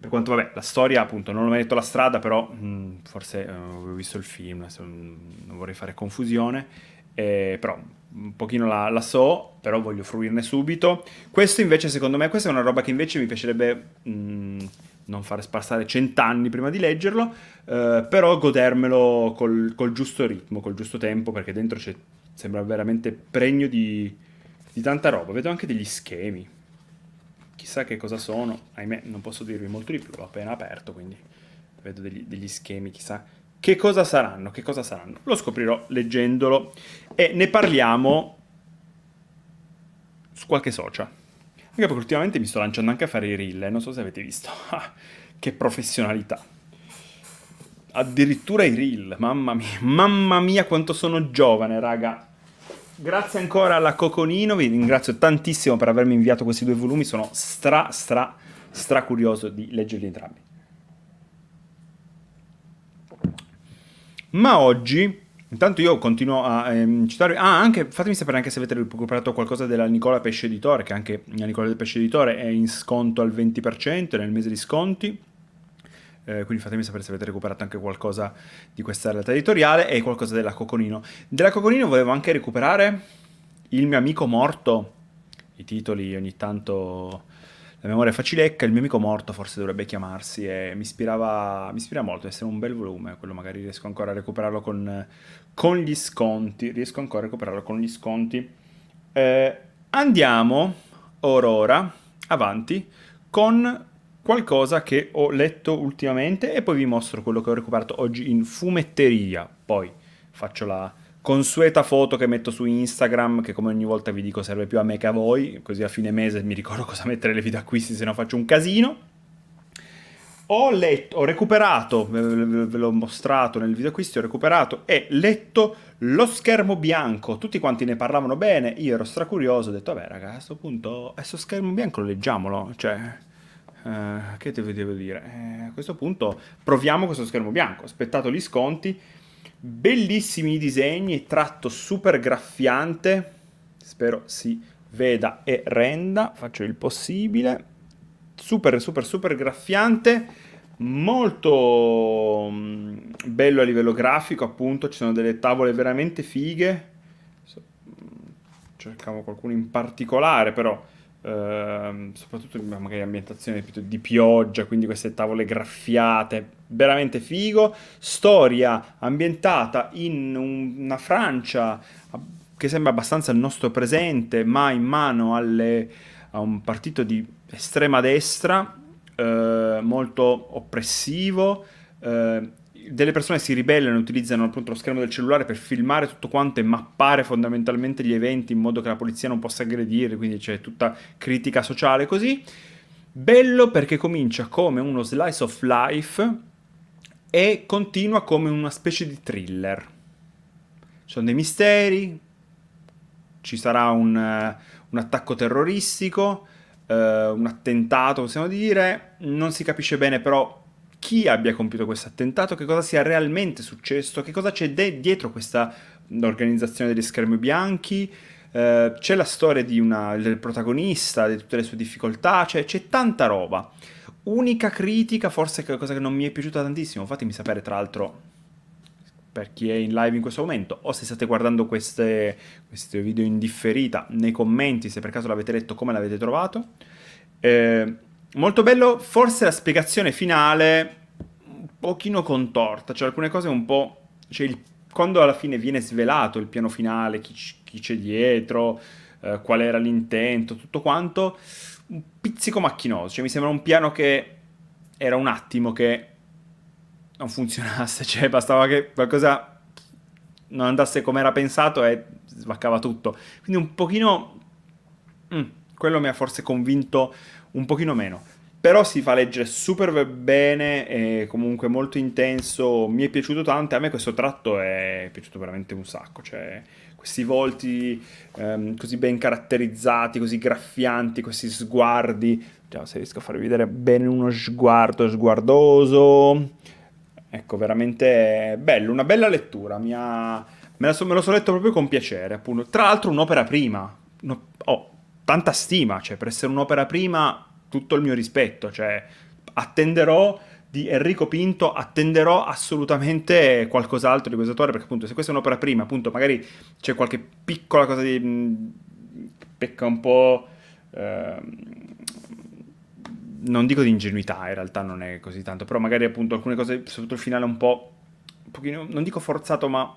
Per quanto, vabbè, la storia, appunto, non ho mai detto la strada, però mh, mm, forse eh, avevo visto il film, non vorrei fare confusione, eh, però un pochino la, la, so, però voglio fruirne subito. Questo invece, secondo me, questa è una roba che invece mi piacerebbe mh, mm, non fare spassare cent'anni prima di leggerlo, eh, però godermelo col, col, giusto ritmo, col giusto tempo, perché dentro c'è, sembra veramente pregno di, di tanta roba. Vedo anche degli schemi. Chissà che cosa sono, ahimè non posso dirvi molto di più, l'ho appena aperto, quindi vedo degli, degli schemi, chissà che cosa saranno? Che cosa saranno? Lo scoprirò leggendolo e ne parliamo su qualche social. Anche perché ultimamente mi sto lanciando anche a fare i reel, eh, non so se avete visto. Ah, che professionalità. Addirittura i reel, mamma mia, mamma mia quanto sono giovane, raga. Grazie ancora alla Coconino, vi ringrazio tantissimo per avermi inviato questi due volumi, sono stra stra stra curioso di leggerli entrambi. Ma oggi, intanto io continuo a ehm, citarvi, ah anche, fatemi sapere anche se avete recuperato qualcosa della Nicola Pesce Editore, che anche la Nicola del Pesce Editore è in sconto al 20%, nel mese di sconti. Eh, quindi fatemi sapere se avete recuperato anche qualcosa di questa realtà editoriale e qualcosa della Coconino. Della Coconino volevo anche recuperare Il mio amico morto, i titoli ogni tanto la memoria facilecca, il mio amico morto forse dovrebbe chiamarsi e mi ispirava, mi ispira molto, essere un bel volume, quello magari riesco ancora a recuperarlo con, con gli sconti, riesco ancora a recuperarlo con gli sconti. Eh, andiamo, ora, avanti con qualcosa che ho letto ultimamente e poi vi mostro quello che ho recuperato oggi in fumetteria, poi faccio la consueta foto che metto su Instagram, che come ogni volta vi dico serve più a me che a voi, così a fine mese mi ricordo cosa mettere le video acquisti, se no faccio un casino. Ho, letto, ho recuperato, ve l'ho mostrato nel video acquisti, ho recuperato e letto lo schermo bianco. Tutti quanti ne parlavano bene, io ero stracurioso, ho detto, vabbè raga, a questo punto, questo eh, schermo bianco leggiamolo, cioè... Eh, che devo dire? Eh, a questo punto proviamo questo schermo bianco, aspettato gli sconti, bellissimi disegni, tratto super graffiante, spero si veda e renda, faccio il possibile, super super super graffiante, molto mm, bello a livello grafico appunto, ci sono delle tavole veramente fighe, mm, cercavo qualcuno in particolare però, Ehm, soprattutto magari ambientazione di pioggia, quindi queste tavole graffiate, veramente figo. Storia ambientata in una Francia che sembra abbastanza il nostro presente, ma in mano alle, a un partito di estrema destra, uh, molto oppressivo. Uh, delle persone si ribellano e utilizzano appunto lo schermo del cellulare per filmare tutto quanto e mappare fondamentalmente gli eventi in modo che la polizia non possa aggredire, quindi c'è tutta critica sociale così. Bello perché comincia come uno slice of life e continua come una specie di thriller. Ci sono dei misteri, ci sarà un, eh, un attacco terroristico, eh, un attentato possiamo dire, non si capisce bene però chi abbia compiuto questo attentato, che cosa sia realmente successo, che cosa c'è de- dietro questa organizzazione degli schermi bianchi, eh, c'è la storia una, del protagonista, di tutte le sue difficoltà, cioè c'è tanta roba. Unica critica, forse è cosa che non mi è piaciuta tantissimo, fatemi sapere tra l'altro per chi è in live in questo momento o se state guardando queste, questi video in differita nei commenti se per caso l'avete letto come l'avete trovato. Eh, molto bello, forse la spiegazione finale un pochino contorta, cioè alcune cose un po'... Cioè il, quando alla fine viene svelato il piano finale, chi, chi c'è dietro, eh, qual era l'intento, tutto quanto, un pizzico macchinoso, cioè mi sembra un piano che era un attimo che non funzionasse, *laughs* cioè bastava che qualcosa non andasse come era pensato e svaccava tutto. Quindi un pochino... Mm, quello mi ha forse convinto un pochino meno. Però si fa leggere super bene, è comunque molto intenso, mi è piaciuto tanto, a me questo tratto è piaciuto veramente un sacco, cioè questi volti ehm, così ben caratterizzati, così graffianti, questi sguardi, cioè, se riesco a farvi vedere bene uno sguardo sguardoso, ecco veramente bello, una bella lettura, mi ha, me, so, me, lo sono letto proprio con piacere, appunto. Tra l'altro un'opera prima, no, oh, tanta stima, cioè per essere un'opera prima tutto il mio rispetto, cioè attenderò di Enrico Pinto attenderò assolutamente qualcos'altro di questo autore perché appunto se questa è un'opera prima appunto magari c'è qualche piccola cosa di mh, pecca un po' ehm, non dico di ingenuità in realtà non è così tanto però magari appunto alcune cose soprattutto il finale un po' un pochino non dico forzato ma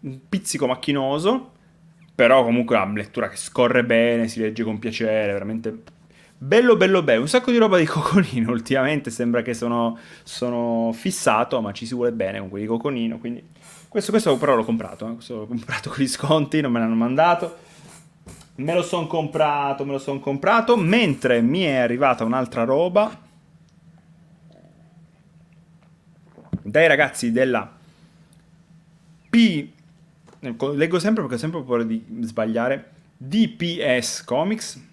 un pizzico macchinoso però comunque ha una lettura che scorre bene si legge con piacere veramente Bello, bello, bello. Un sacco di roba di *laughs* Coconino ultimamente. Sembra che sono, sono fissato, ma ci si vuole bene con quelli di Coconino. Quindi... Questo, questo però l'ho comprato. Eh. Questo l'ho comprato con gli sconti, non me l'hanno mandato. Me lo son comprato, me lo son comprato. Mentre mi è arrivata un'altra roba. Dai ragazzi della P... Leggo sempre perché ho sempre paura di sbagliare. DPS Comics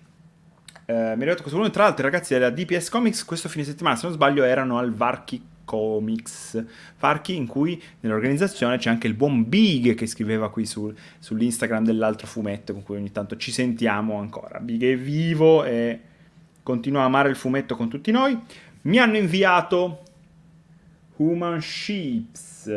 eh, mi è arrivato questo volume, tra l'altro ragazzi della DPS Comics questo fine settimana, se non sbaglio, erano al Varchi Comics Varchi, in cui nell'organizzazione c'è anche il buon Big che scriveva qui su, sull'Instagram dell'altro fumetto con cui ogni tanto ci sentiamo ancora. Big è vivo e continua a amare il fumetto con tutti noi. Mi hanno inviato Human Sheeps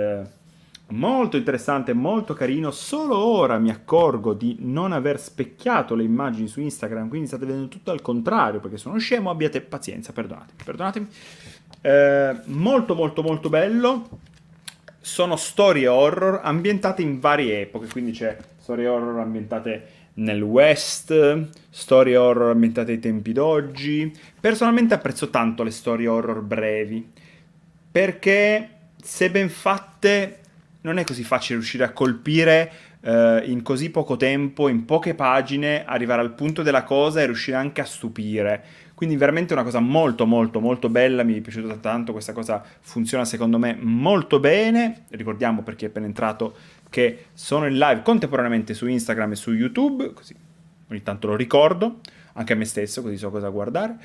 molto interessante, molto carino. Solo ora mi accorgo di non aver specchiato le immagini su Instagram, quindi state vedendo tutto al contrario perché sono scemo. Abbiate pazienza, perdonatemi. perdonatemi. Eh, molto, molto, molto bello. Sono storie horror ambientate in varie epoche, quindi c'è storie horror ambientate nel West, storie horror ambientate ai tempi d'oggi. Personalmente apprezzo tanto le storie horror brevi perché se ben fatte non è così facile riuscire a colpire eh, in così poco tempo, in poche pagine, arrivare al punto della cosa e riuscire anche a stupire. Quindi veramente una cosa molto molto molto bella, mi è piaciuta tanto, questa cosa funziona secondo me molto bene. Ricordiamo per chi è appena entrato che sono in live contemporaneamente su Instagram e su YouTube, così ogni tanto lo ricordo, anche a me stesso così so cosa guardare.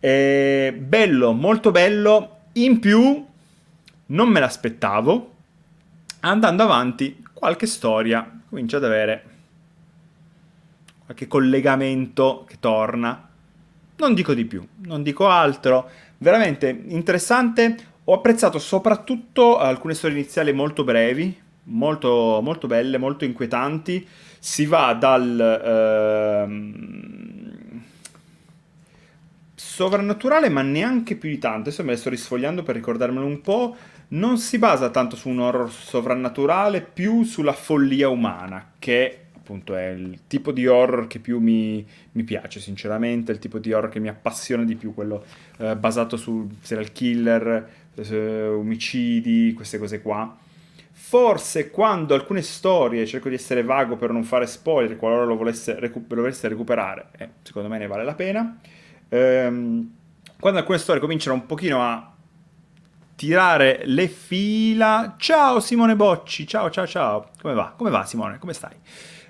E bello, molto bello, in più non me l'aspettavo andando avanti qualche storia comincia ad avere qualche collegamento che torna. Non dico di più, non dico altro, veramente interessante. Ho apprezzato soprattutto alcune storie iniziali molto brevi, molto, molto belle, molto inquietanti. Si va dal ehm, sovrannaturale, ma neanche più di tanto. Adesso me le sto risfogliando per ricordarmelo un po' non si basa tanto su un horror sovrannaturale, più sulla follia umana, che appunto è il tipo di horror che più mi, mi piace, sinceramente, il tipo di horror che mi appassiona di più, quello eh, basato su serial killer, eh, omicidi, queste cose qua. Forse quando alcune storie, cerco di essere vago per non fare spoiler, qualora lo volesse, recu- lo volesse recuperare, eh, secondo me ne vale la pena, ehm, quando alcune storie cominciano un pochino a tirare le fila. Ciao Simone Bocci, ciao ciao ciao. Come va? Come va Simone? Come stai?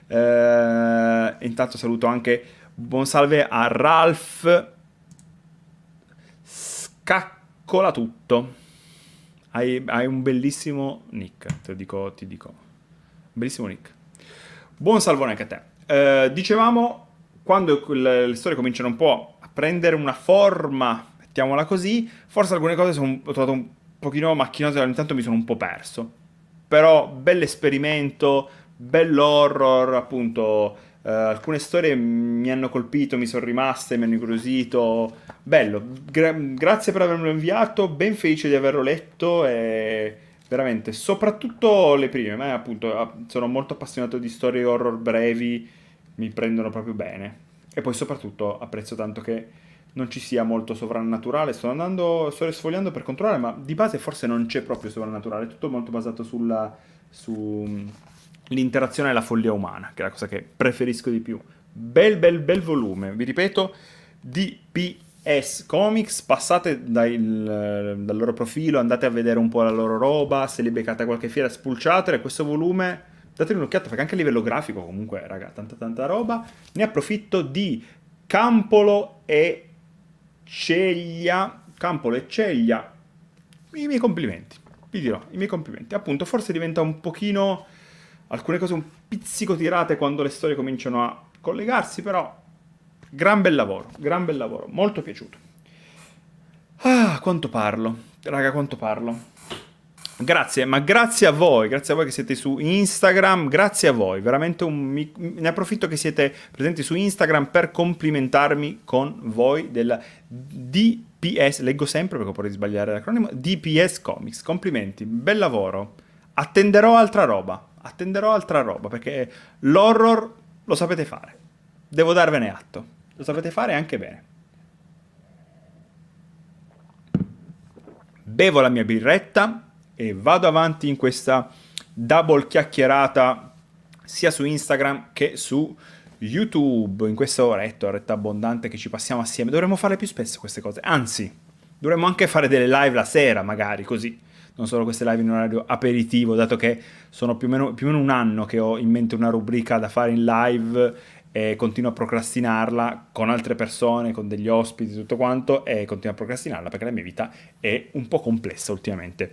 Eh, intanto saluto anche buon salve a Ralph Scaccola tutto. Hai, hai, un bellissimo nick, te lo dico, ti dico. Bellissimo nick. Buon salvone anche a te. Eh, dicevamo, quando le, le storie cominciano un po' a prendere una forma mettiamola così. Forse alcune cose sono, ho trovato un pochino macchinose, ogni tanto mi sono un po' perso. Però bell'esperimento, bell'horror, appunto, Uh, alcune storie mi hanno colpito, mi sono rimaste, mi hanno incuriosito. Bello, Gra- grazie per avermelo inviato, ben felice di averlo letto e veramente, soprattutto le prime, ma appunto ah, sono molto appassionato di storie horror brevi, mi prendono proprio bene. E poi soprattutto apprezzo tanto che non ci sia molto sovrannaturale. Sto andando, sto sfogliando per controllare, ma di base forse non c'è proprio sovrannaturale, è tutto molto basato sulla sull'interazione e la follia umana, che è la cosa che preferisco di più. Bel bel bel volume, vi ripeto, DPS Comics, passate dai, dal loro profilo, andate a vedere un po' la loro roba, se li beccate qualche fiera spulciatele, questo volume datemi un'occhiata perché anche a livello grafico comunque raga tanta tanta roba ne approfitto di Campolo e Ceglia, Campolo e Ceglia, i miei complimenti, vi dirò, i miei complimenti. Appunto, forse diventa un pochino, alcune cose un pizzico tirate quando le storie cominciano a collegarsi, però gran bel lavoro, gran bel lavoro, molto piaciuto. Ah, quanto parlo, raga, quanto parlo. Grazie, ma grazie a voi, grazie a voi che siete su Instagram, grazie a voi, veramente un, ne approfitto che siete presenti su Instagram per complimentarmi con voi del DPS, leggo sempre perché potrei sbagliare l'acronimo, DPS Comics, complimenti, bel lavoro, attenderò altra roba, attenderò altra roba perché l'horror lo sapete fare, devo darvene atto, lo sapete fare anche bene. Bevo la mia birretta, e vado avanti in questa double chiacchierata sia su Instagram che su YouTube, in questa oretta, oretta abbondante che ci passiamo assieme. Dovremmo fare più spesso queste cose, anzi, dovremmo anche fare delle live la sera magari, così. Non solo queste live in orario aperitivo, dato che sono più o meno, più o meno un anno che ho in mente una rubrica da fare in live e continuo a procrastinarla con altre persone, con degli ospiti, tutto quanto, e continuo a procrastinarla perché la mia vita è un po' complessa ultimamente.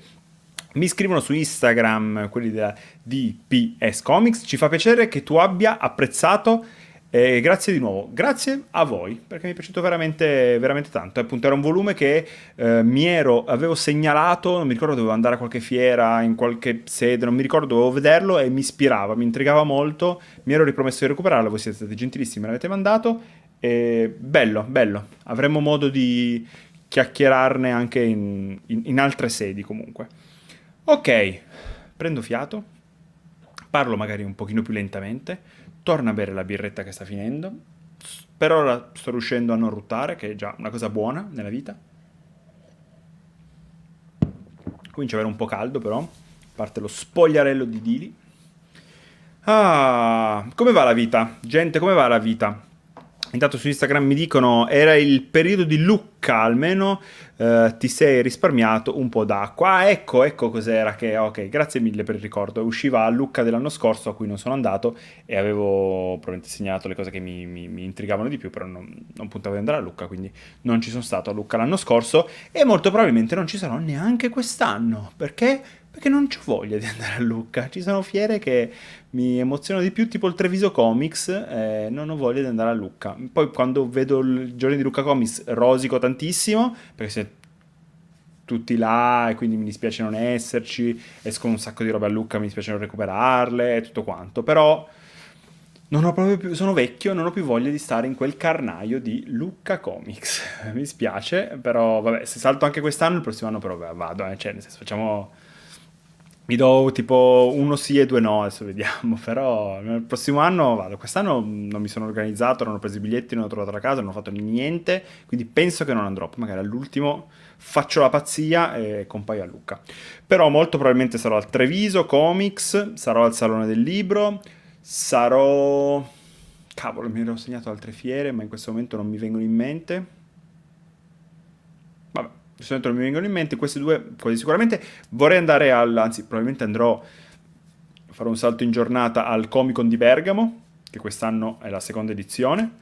Mi scrivono su Instagram quelli della DPS Comics, ci fa piacere che tu abbia apprezzato e grazie di nuovo, grazie a voi perché mi è piaciuto veramente, veramente tanto. Appunto, era un volume che eh, mi ero, avevo segnalato, non mi ricordo, dovevo andare a qualche fiera, in qualche sede, non mi ricordo, dovevo vederlo e mi ispirava, mi intrigava molto. Mi ero ripromesso di recuperarlo, voi siete stati gentilissimi, me l'avete mandato. E bello, bello. Avremo modo di chiacchierarne anche in, in, in altre sedi comunque. Ok, prendo fiato, parlo magari un pochino più lentamente, torno a bere la birretta che sta finendo, per ora sto riuscendo a non ruttare, che è già una cosa buona nella vita. Comincia a avere un po' caldo però, parte lo spogliarello di Dili. Ah, come va la vita? Gente, come va la vita? Intanto su Instagram mi dicono era il periodo di Lucca, almeno eh, ti sei risparmiato un po' d'acqua. Ah, ecco, ecco cos'era che, ok, grazie mille per il ricordo. Usciva a Lucca dell'anno scorso a cui non sono andato e avevo probabilmente segnato le cose che mi, mi, mi intrigavano di più, però non, non, puntavo ad andare a Lucca, quindi non ci sono stato a Lucca l'anno scorso e molto probabilmente non ci sarò neanche quest'anno, perché perché non ho voglia di andare a Lucca. Ci sono fiere che mi emoziono di più tipo il Treviso Comics, eh, non ho voglia di andare a Lucca. Poi quando vedo il giorno di Lucca Comics rosico tantissimo, perché siete tutti là e quindi mi dispiace non esserci, escono un sacco di robe a Lucca, mi dispiace non recuperarle e tutto quanto, però più, sono vecchio, non ho più voglia di stare in quel carnaio di Lucca Comics. *laughs* mi spiace, però vabbè, se salto anche quest'anno, il prossimo anno però vado, eh, cioè, nel senso facciamo mi do tipo uno sì e due no, adesso vediamo, *laughs* però il prossimo anno vado. Quest'anno non mi sono organizzato, non ho preso i biglietti, non ho trovato la casa, non ho fatto niente, quindi penso che non andrò, magari all'ultimo faccio la pazzia e compaio a Lucca. Però molto probabilmente sarò al Treviso Comics, sarò al Salone del Libro, sarò... Cavolo, mi ero segnato altre fiere, ma in questo momento non mi vengono in mente. Solamente non mi vengono in mente questi due quasi sicuramente. Vorrei andare al, anzi, probabilmente andrò a fare un salto in giornata al Comic Con di Bergamo, che quest'anno è la seconda edizione.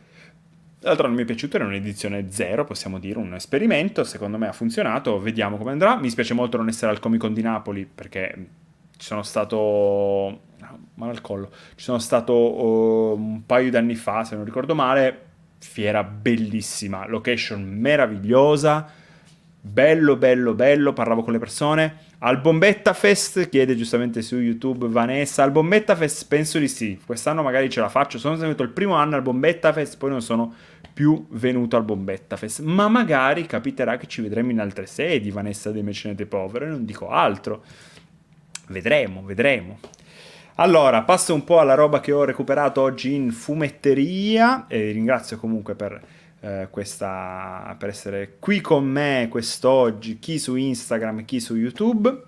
L'altro non mi è piaciuto, era un'edizione zero, possiamo dire, un esperimento, secondo me ha funzionato, vediamo come andrà. Mi spiace molto non essere al Comic Con di Napoli perché ci sono stato... Ah, male al collo. Ci sono stato uh, un paio d'anni fa, se non ricordo male, fiera bellissima, location meravigliosa, bello, bello, bello, parlavo con le persone. Al Bombetta Fest, chiede giustamente su YouTube Vanessa, al Bombetta Fest penso di sì, quest'anno magari ce la faccio, sono venuto il primo anno al Bombetta Fest, poi non sono più venuto al Bombetta Fest, ma magari capiterà che ci vedremo in altre sedi, Vanessa dei Mecenate Povere, non dico altro. Vedremo, vedremo. Allora, passo un po' alla roba che ho recuperato oggi in fumetteria e ringrazio comunque per eh, questa, per essere qui con me quest'oggi, chi su Instagram, chi su YouTube.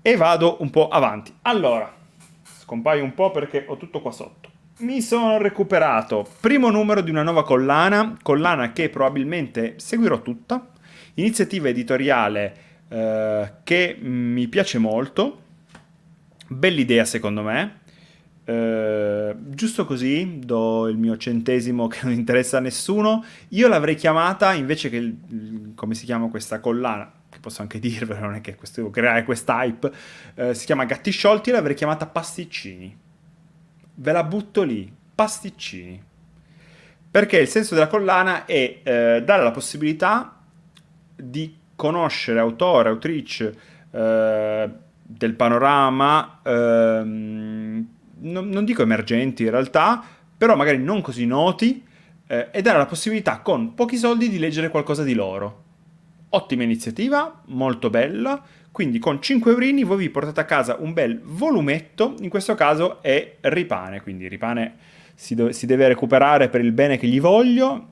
E vado un po' avanti. Allora, scompaio un po' perché ho tutto qua sotto. Mi sono recuperato primo numero di una nuova collana, collana che probabilmente seguirò tutta, iniziativa editoriale eh, che mi piace molto, bell'idea secondo me, eh, giusto così, do il mio centesimo che non interessa a nessuno. Io l'avrei chiamata invece che come si chiama questa collana? Che posso anche dirvelo, non è che questo, creare quest'hype. Eh, si chiama Gatti Sciolti, l'avrei chiamata Pasticcini. Ve la butto lì, Pasticcini. Perché il senso della collana è eh, dare la possibilità di conoscere autore, autrice eh, del panorama. Ehm, non, non dico emergenti in realtà, però magari non così noti, eh, e dare la possibilità con pochi soldi di leggere qualcosa di loro. Ottima iniziativa, molto bella, quindi con 5 eurini voi vi portate a casa un bel volumetto, in questo caso è Ripane, quindi Ripane si, do- si deve recuperare per il bene che gli voglio,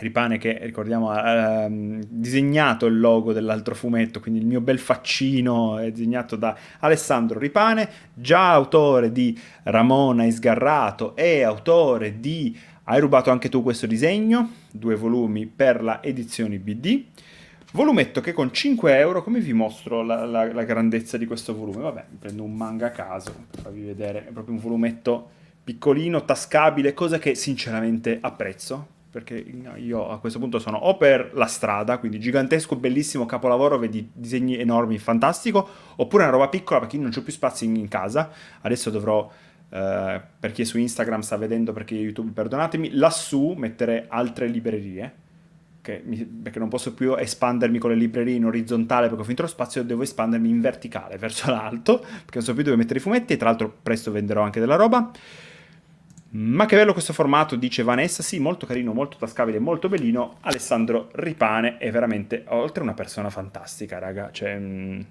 Ripane che, ricordiamo, ha, um, disegnato il logo dell'altro fumetto, quindi il mio bel faccino è disegnato da Alessandro Ripane, già autore di Ramona Isgarrato e autore di Hai rubato anche tu questo disegno, due volumi per la edizione BD. Volumetto che con 5 euro, come vi mostro la, la, la grandezza di questo volume? Vabbè, prendo un manga a caso per farvi vedere, è proprio un volumetto piccolino, tascabile, cosa che sinceramente apprezzo, perché io a questo punto sono o per la strada, quindi gigantesco, bellissimo capolavoro, vedi disegni enormi, fantastico, oppure una roba piccola perché io non ho più spazio in, in casa, adesso dovrò, eh, per chi è su Instagram sta vedendo, perché YouTube perdonatemi, lassù mettere altre librerie, mi, perché non posso più espandermi con le librerie in orizzontale perché ho finito lo spazio, devo espandermi in verticale, verso l'alto, perché non so più dove mettere i fumetti, e tra l'altro presto venderò anche della roba. Ma che bello questo formato, dice Vanessa, sì, molto carino, molto tascabile, molto bellino. Alessandro Ripane è veramente, oltre una persona fantastica, raga. Cioè, mh,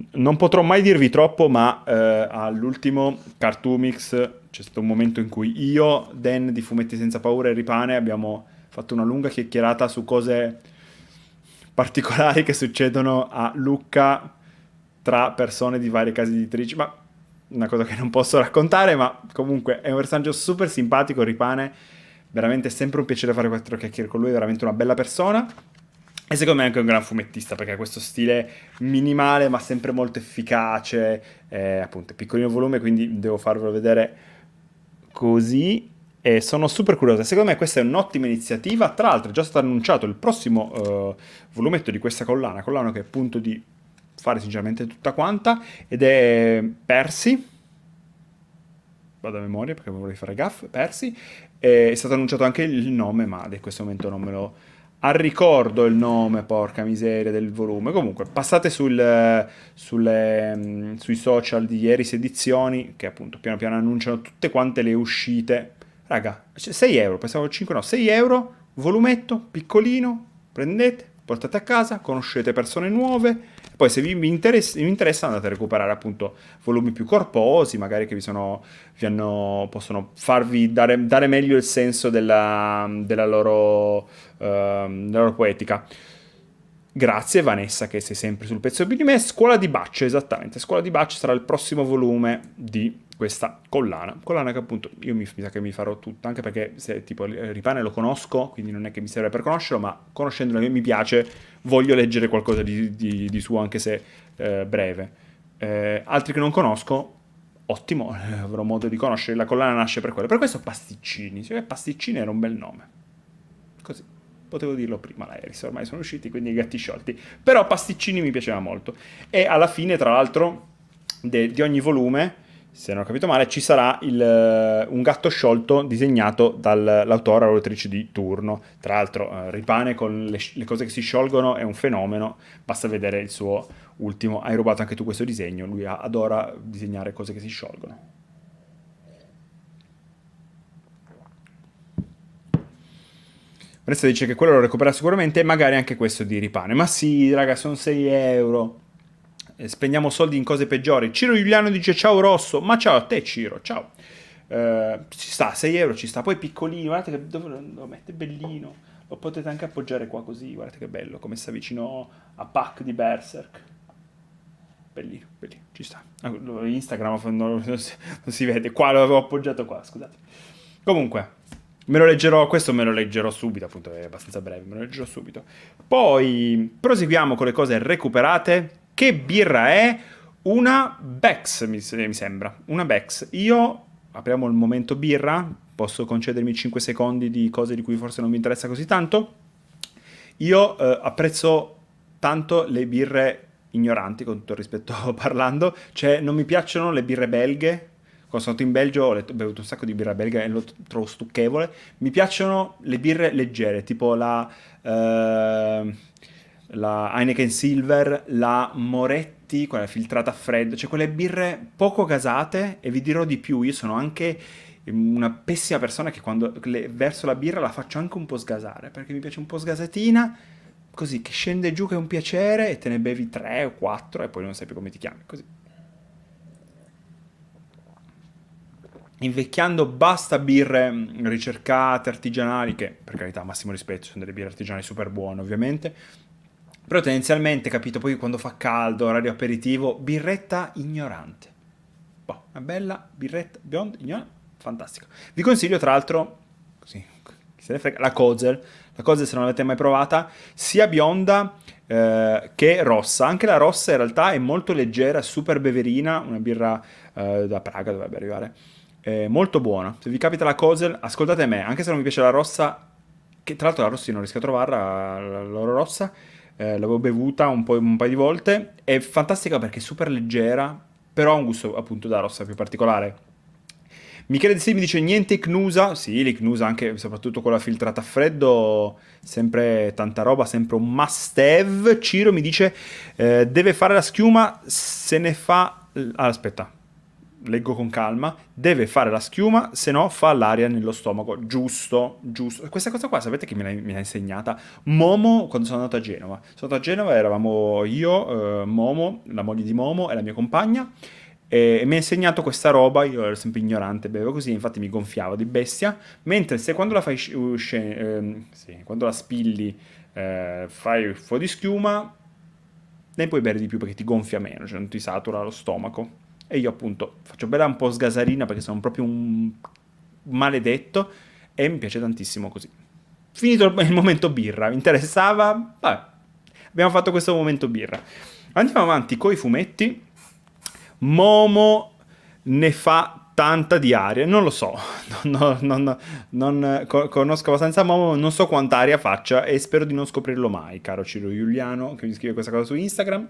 mm, non potrò mai dirvi troppo, ma eh, all'ultimo Cartoomix c'è stato un momento in cui io, Dan di Fumetti Senza Paura e Ripane abbiamo fatto una lunga chiacchierata su cose particolari che succedono a Lucca tra persone di varie case editrici, ma una cosa che non posso raccontare, ma comunque è un personaggio super simpatico, ripane, veramente sempre un piacere fare quattro chiacchiere con lui, è veramente una bella persona. E secondo me è anche un gran fumettista perché ha questo stile minimale ma sempre molto efficace, eh, appunto piccolino volume, quindi devo farvelo vedere così. E sono super curiosa. Secondo me questa è un'ottima iniziativa. Tra l'altro è già stato annunciato il prossimo eh, volumetto di questa collana, collana che è appunto di fare sinceramente tutta quanta, ed è Persi, vado a memoria perché vorrei fare gaff, Persi, è stato annunciato anche il nome, ma in questo momento non me lo... Al ricordo il nome, porca miseria, del volume. Comunque, passate sul, sulle, mm, sui social di ieri sedizioni, che appunto piano piano annunciano tutte quante le uscite. Raga, 6 euro, pensavo 5, no, 6 euro, volumetto, piccolino, prendete, portate a casa, conoscete persone nuove, poi se vi, interessa, vi interessa, andate a recuperare appunto volumi più corposi, magari che vi, sono, vi hanno, possono farvi dare, dare, meglio il senso della, della, loro, ehm, della loro poetica. Grazie Vanessa che sei sempre sul pezzo di me. Scuola di Baccio, esattamente. Scuola di Baccio sarà il prossimo volume di questa collana, collana che appunto io mi, mi, sa che mi farò tutta, anche perché se tipo Ripane lo conosco, quindi non è che mi serve per conoscerlo, ma conoscendolo mi piace, voglio leggere qualcosa di, di, di suo anche se eh, breve. Eh, altri che non conosco, ottimo, *laughs* avrò modo di conoscere, la collana nasce per quello. Per questo Pasticcini, cioè Pasticcini era un bel nome. Così potevo dirlo prima, la Eris ormai sono usciti, quindi i gatti sciolti. Però Pasticcini mi piaceva molto. E alla fine, tra l'altro, de, di ogni volume se non ho capito male, ci sarà il, eh, un gatto sciolto disegnato dall'autore o autrice di turno. Tra l'altro, eh, Ripane con le, le, cose che si sciolgono è un fenomeno, basta vedere il suo ultimo. Hai rubato anche tu questo disegno, lui adora disegnare cose che si sciolgono. Vanessa dice che quello lo recupererà sicuramente e magari anche questo di Ripane. Ma sì, raga, sono 6 euro. Eh, spendiamo soldi in cose peggiori. Ciro Giuliano dice ciao Rosso, ma ciao a te Ciro, ciao. Eh, ci sta, 6 euro ci sta. Poi piccolino, guardate che dove lo mette, bellino. Lo potete anche appoggiare qua così, guardate che bello, come sta vicino a Pack di Berserk. Bellino, bellino, ci sta. Ah, Instagram *laughs* non, non si vede, qua l'avevo appoggiato qua, scusate. Comunque, Me lo leggerò, questo me lo leggerò subito, appunto è abbastanza breve, me lo leggerò subito. Poi proseguiamo con le cose recuperate. Che birra è? Una Bex, mi, sembra. Una Bex. Io, apriamo il momento birra, posso concedermi 5 secondi di cose di cui forse non mi interessa così tanto. Io eh, apprezzo tanto le birre ignoranti, con tutto il rispetto *laughs* parlando, cioè non mi piacciono le birre belghe. Quando sono stato in Belgio ho, letto, ho bevuto un sacco di birra belga e lo trovo stucchevole. Mi piacciono le birre leggere, tipo la... Eh, la Heineken Silver, la Moretti, quella filtrata a freddo, cioè quelle birre poco gasate e vi dirò di più, io sono anche una pessima persona che quando le, verso la birra la faccio anche un po' sgasare, perché mi piace un po' sgasatina, così che scende giù che è un piacere e te ne bevi tre o quattro e poi non sai più come ti chiami, così. Invecchiando basta birre mm, ricercate, artigianali, che per carità massimo rispetto, sono delle birre artigianali super buone ovviamente, però tendenzialmente, capito, poi quando fa caldo, orario aperitivo, birretta ignorante. Boh, una bella birretta bionda ignorante, fantastico. Vi consiglio tra l'altro, così, chi se ne frega, la Kozel. La Kozel se non l'avete mai provata, sia bionda eh, che rossa. Anche la rossa in realtà è molto leggera, super beverina, una birra eh, da Praga dovrebbe arrivare. È molto buona. Se vi capita la Kozel, ascoltate me, anche se non vi piace la rossa, che tra l'altro la rossa io non riesco a trovarla, la l'oro rossa, eh, l'avevo bevuta un, po', un paio di volte, è fantastica perché è super leggera, però ha un gusto appunto da rossa più particolare. Michele Di Sì mi dice niente Icnusa, sì l'Icnusa anche soprattutto quella filtrata a freddo, sempre tanta roba, sempre un must have. Ciro mi dice eh, deve fare la schiuma, se ne fa... Ah, aspetta, leggo con calma, deve fare la schiuma, se no fa l'aria nello stomaco. Giusto, giusto. Questa cosa qua, sapete che me l'ha, me l'ha insegnata? Momo, quando sono andato a Genova. Sono andato a Genova, eravamo io, eh, Momo, la moglie di Momo e la mia compagna, e, e mi ha insegnato questa roba, io ero sempre ignorante, bevevo così, infatti mi gonfiavo di bestia, mentre se quando la fai uscire, uh, eh, sì, quando la spilli, eh, fai fuori di schiuma, ne puoi bere di più perché ti gonfia meno, cioè non ti satura lo stomaco. E io appunto faccio bella un po' sgasarina perché sono proprio un maledetto e mi piace tantissimo così. Finito il momento birra, mi interessava, vabbè, abbiamo fatto questo momento birra. Andiamo avanti con i fumetti. Momo ne fa tanta di aria, non lo so, *laughs* non, non, non, conosco abbastanza Momo, non so quant'aria faccia e spero di non scoprirlo mai, caro Ciro Giuliano che mi scrive questa cosa su Instagram.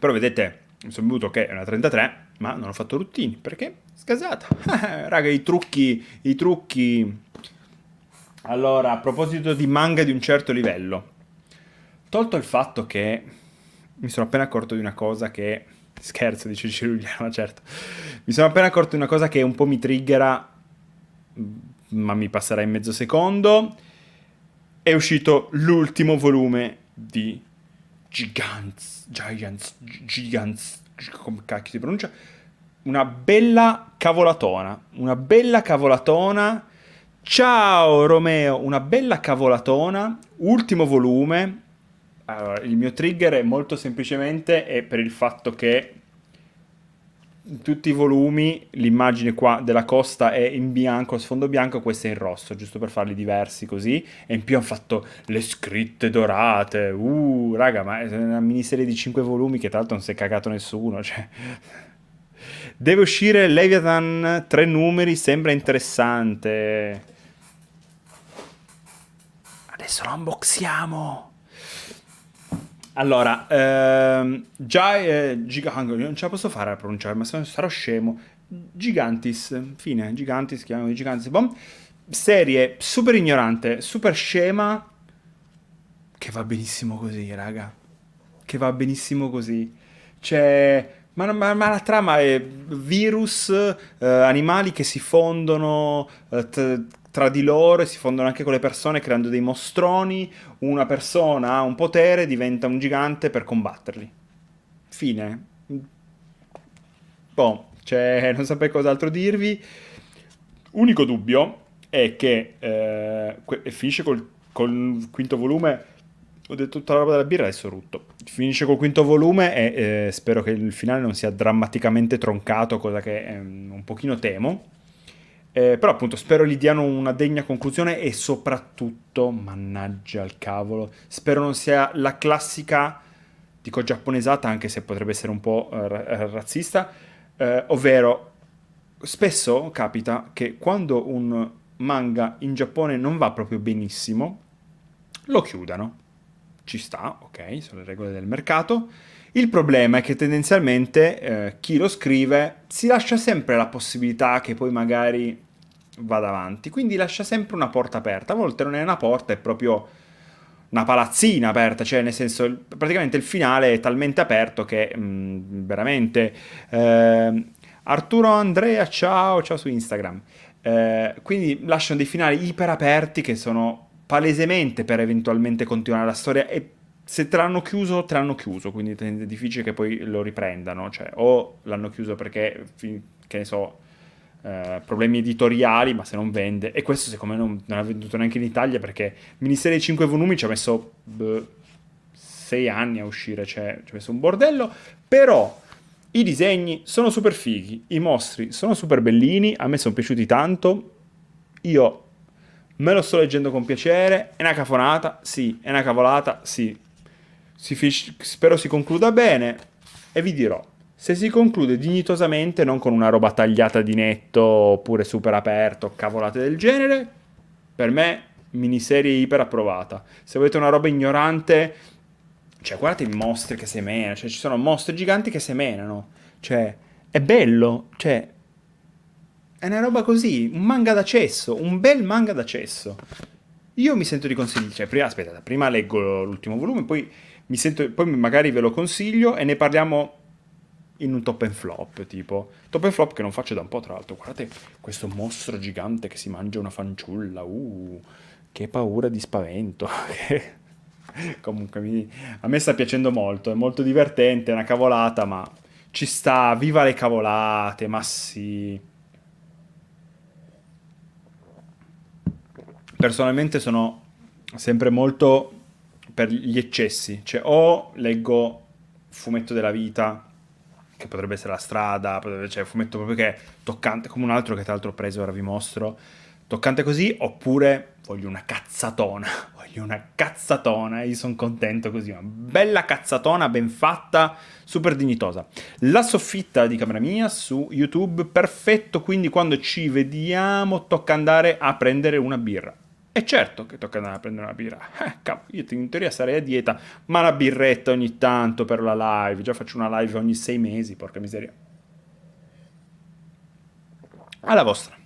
Però vedete, mi sono bevuto che è una 33, ma non ho fatto routine, perché? Scasata. *laughs* Raga, i trucchi, i trucchi... Allora, a proposito di manga di un certo livello, tolto il fatto che mi sono appena accorto di una cosa che... Scherzo, dice Cirugliano, ma certo. Mi sono appena accorto di una cosa che un po' mi triggera, mm, ma mi passerà in mezzo secondo. È uscito l'ultimo volume di Gigants, Giants, Gigants, come cacchio si pronuncia? Una bella cavolatona, una bella cavolatona. Ciao Romeo, una bella cavolatona, ultimo volume. Allora, il mio trigger è molto semplicemente è per il fatto che in tutti i volumi l'immagine qua della costa è in bianco, sfondo bianco, questa è in rosso, giusto per farli diversi così. E in più hanno fatto le scritte dorate. Uh, raga, ma è una miniserie di 5 volumi che tra l'altro non si è cagato nessuno, *laughs* cioè... Deve uscire Leviathan, tre numeri, sembra interessante. Adesso lo unboxiamo! Allora, ehm, già eh, Giga non ce la posso fare a pronunciare, ma sarò scemo. Gigantis, fine, Gigantis, chiamiamolo Gigantis. Bom. Serie super ignorante, super scema, che va benissimo così, raga. Che va benissimo così. Cioè, ma, ma, ma la trama è virus, eh, animali che si fondono, eh, t- tra di loro e si fondono anche con le persone creando dei mostroni, una persona ha un potere, diventa un gigante per combatterli. Fine. Boh, cioè, *laughs* non saprei cos'altro dirvi. Unico dubbio è che eh, finisce col, col, quinto volume. Ho detto tutta la roba della birra, e adesso rotto. Finisce col quinto volume e eh, spero che il finale non sia drammaticamente troncato, cosa che eh, un pochino temo eh, però appunto spero gli diano una degna conclusione e soprattutto, mannaggia al cavolo, spero non sia la classica, dico giapponesata anche se potrebbe essere un po' eh, eh, razzista, eh, ovvero spesso capita che quando un manga in Giappone non va proprio benissimo, lo chiudano. Ci sta, ok, sono le regole del mercato il problema è che tendenzialmente eh, chi lo scrive si lascia sempre la possibilità che poi magari vada avanti, quindi lascia sempre una porta aperta, a volte non è una porta, è proprio una palazzina aperta, cioè nel senso praticamente il finale è talmente aperto che mh, mm, veramente... Eh, Arturo Andrea, ciao, ciao su Instagram. Eh, quindi lasciano dei finali iper aperti che sono palesemente per eventualmente continuare la storia e se te l'hanno chiuso, te l'hanno chiuso, quindi è difficile che poi lo riprendano, cioè o l'hanno chiuso perché, che ne so, eh, problemi editoriali, ma se non vende, e questo secondo me non, non ha venduto neanche in Italia perché Ministeri di 5 volumi ci ha messo 6 anni a uscire, cioè ci ha messo un bordello, però i disegni sono super fighi, i mostri sono super bellini, a me sono piaciuti tanto, io... Me lo sto leggendo con piacere, è una cafonata? Sì, è una cavolata? Sì, si fish- spero si concluda bene e vi dirò. Se si conclude dignitosamente, non con una roba tagliata di netto oppure super aperto, cavolate del genere, per me miniserie iper approvata. Se volete una roba ignorante, cioè guardate i mostri che semenano, cioè ci sono mostri giganti che semenano, cioè è bello, cioè è una roba così, un manga d'accesso, un bel manga d'accesso. Io mi sento di consigliare, cioè prima aspettate, prima leggo l'ultimo volume, poi mi sento, poi magari ve lo consiglio e ne parliamo in un top and flop, tipo. Top and flop che non faccio da un po', tra l'altro. Guardate questo mostro gigante che si mangia una fanciulla, uh, che paura di spavento. *laughs* Comunque mi, a me sta piacendo molto, è molto divertente, è una cavolata, ma ci sta, viva le cavolate, ma sì. Personalmente sono sempre molto per gli eccessi, cioè o leggo fumetto della vita che potrebbe essere la strada, cioè fumetto proprio che è toccante, come un altro che tra l'altro ho preso, ora vi mostro, toccante così, oppure voglio una cazzatona, *laughs* voglio una cazzatona, io sono contento così, una bella cazzatona ben fatta, super dignitosa. La soffitta di camera mia su YouTube, perfetto, quindi quando ci vediamo tocca andare a prendere una birra è certo che tocca andare a prendere una birra. Eh, cavolo, io in teoria sarei a dieta, ma la birretta ogni tanto per la live. Già faccio una live ogni sei mesi, porca miseria. Alla vostra.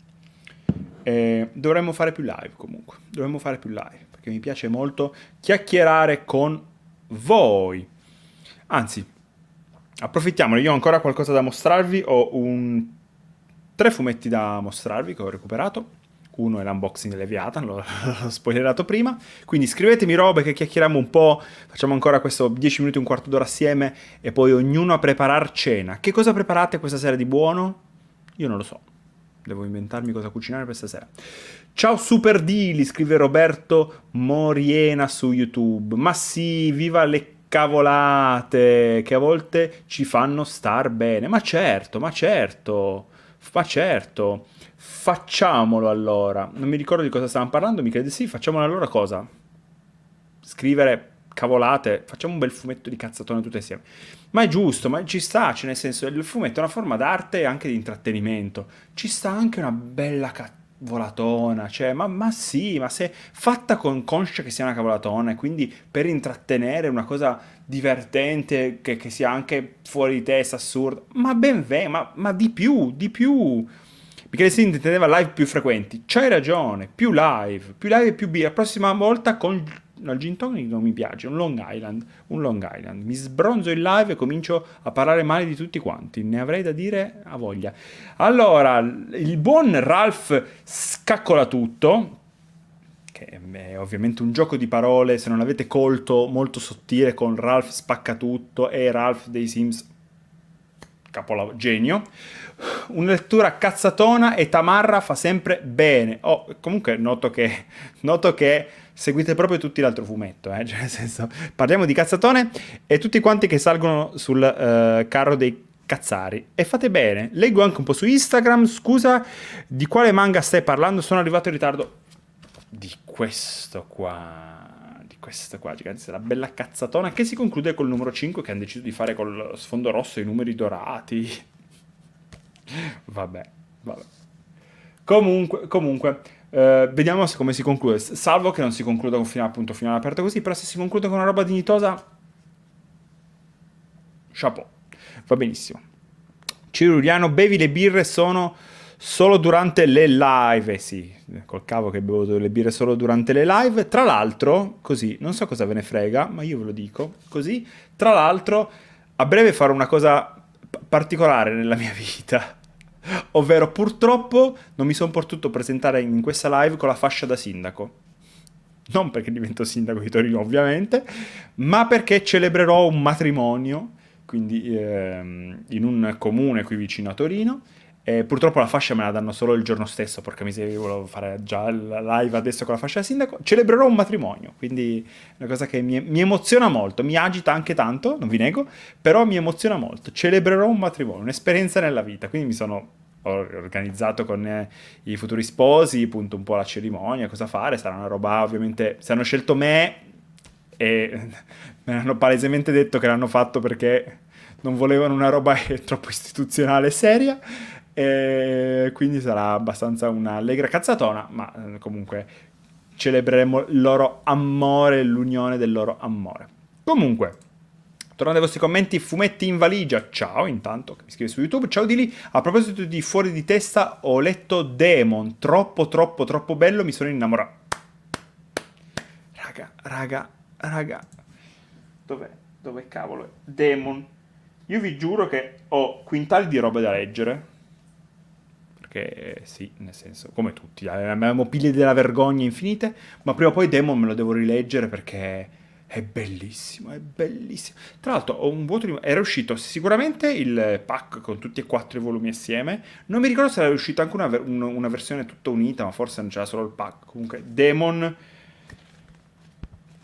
Eh, dovremmo fare più live comunque. Dovremmo fare più live perché mi piace molto chiacchierare con voi. Anzi, approfittiamone. Io ho ancora qualcosa da mostrarvi. Ho un... tre fumetti da mostrarvi che ho recuperato uno è l'unboxing Leviathan, l'ho, *laughs* l'ho spoilerato prima. Quindi scrivetemi robe che chiacchieriamo un po', facciamo ancora questo 10 minuti, un quarto d'ora assieme e poi ognuno a preparare cena. Che cosa preparate questa sera di buono? Io non lo so. Devo inventarmi cosa cucinare per stasera. Ciao Super Dili, scrive Roberto Moriena su YouTube. Ma sì, viva le cavolate che a volte ci fanno star bene. Ma certo, ma certo, ma certo. Facciamolo allora. Non mi ricordo di cosa stavamo parlando, mi crede sì, facciamolo allora cosa? Scrivere cavolate, facciamo un bel fumetto di cazzatone tutte insieme. Ma è giusto, ma ci sta, cioè nel senso il fumetto è una forma d'arte e anche di intrattenimento. Ci sta anche una bella cavolatona, cioè ma, ma sì, ma se fatta con conscia che sia una cavolatona e quindi per intrattenere una cosa divertente che, che sia anche fuori di testa, assurda, ma ben venga, ma, ma di più, di più. Michele Sindi intendeva live più frequenti. C'hai ragione, più live, più live e più birra. Prossima volta con no, il gin tonic non mi piace, un Long Island, un Long Island. Mi sbronzo in live e comincio a parlare male di tutti quanti. Ne avrei da dire a voglia. Allora, il buon Ralph scaccola tutto che è ovviamente un gioco di parole, se non l'avete colto molto sottile con Ralph spacca tutto e Ralph dei Sims capolavoro genio una lettura cazzatona e Tamarra fa sempre bene. Oh, comunque noto che, *laughs* noto che seguite proprio tutti l'altro fumetto, eh? *laughs* cioè, nel senso, parliamo di cazzatone e tutti quanti che salgono sul uh, carro dei cazzari. E fate bene, leggo anche un po' su Instagram, scusa, di quale manga stai parlando? Sono arrivato in ritardo. Di questo qua di questo qua, ragazzi, la bella cazzatona che si conclude col numero 5 che hanno deciso di fare con sfondo rosso e i numeri dorati vabbè, vabbè. Comunque, comunque eh, vediamo come si conclude. Salvo che non si concluda con finale, appunto, finale aperto così, però se si conclude con una roba dignitosa, chapeau. Va benissimo. Ciruliano, bevi le birre sono solo durante le live. Eh sì, col cavo che bevo le birre solo durante le live. Tra l'altro, così, non so cosa ve ne frega, ma io ve lo dico così. Tra l'altro, a breve farò una cosa particolare nella mia vita. *laughs* Ovvero, purtroppo non mi sono potuto presentare in questa live con la fascia da sindaco. Non perché divento sindaco di Torino, ovviamente, ma perché celebrerò un matrimonio, quindi ehm, in un comune qui vicino a Torino, eh, purtroppo la fascia me la danno solo il giorno stesso, porca miseria, io volevo fare già la live adesso con la fascia da sindaco. Celebrerò un matrimonio, quindi è una cosa che mi, mi, emoziona molto, mi agita anche tanto, non vi nego, però mi emoziona molto. Celebrerò un matrimonio, un'esperienza nella vita, quindi mi sono organizzato con eh, i futuri sposi, appunto un po' la cerimonia, cosa fare, sarà una roba ovviamente, se hanno scelto me e *laughs* me l'hanno palesemente detto che l'hanno fatto perché non volevano una roba *laughs* troppo istituzionale e seria. E quindi sarà abbastanza un'allegra cazzatona, ma eh, comunque celebreremo il loro amore, l'unione del loro amore. Comunque, Tornando ai vostri commenti, fumetti in valigia, ciao intanto, che mi scrive su YouTube, ciao di lì, a proposito di fuori di testa ho letto Demon, troppo troppo troppo bello, mi sono innamorato. Raga, raga, raga, dov'è? Dove cavolo è? Demon. Io vi giuro che ho quintali di robe da leggere, perché sì, nel senso, come tutti, eh, abbiamo pile della vergogna infinite, ma prima o poi Demon me lo devo rileggere perché è bellissimo, è bellissimo. Tra l'altro ho un vuoto di... era uscito sicuramente il pack con tutti e quattro i volumi assieme, non mi ricordo se era uscita anche una, una, una versione tutta unita, ma forse non c'era solo il pack, comunque Demon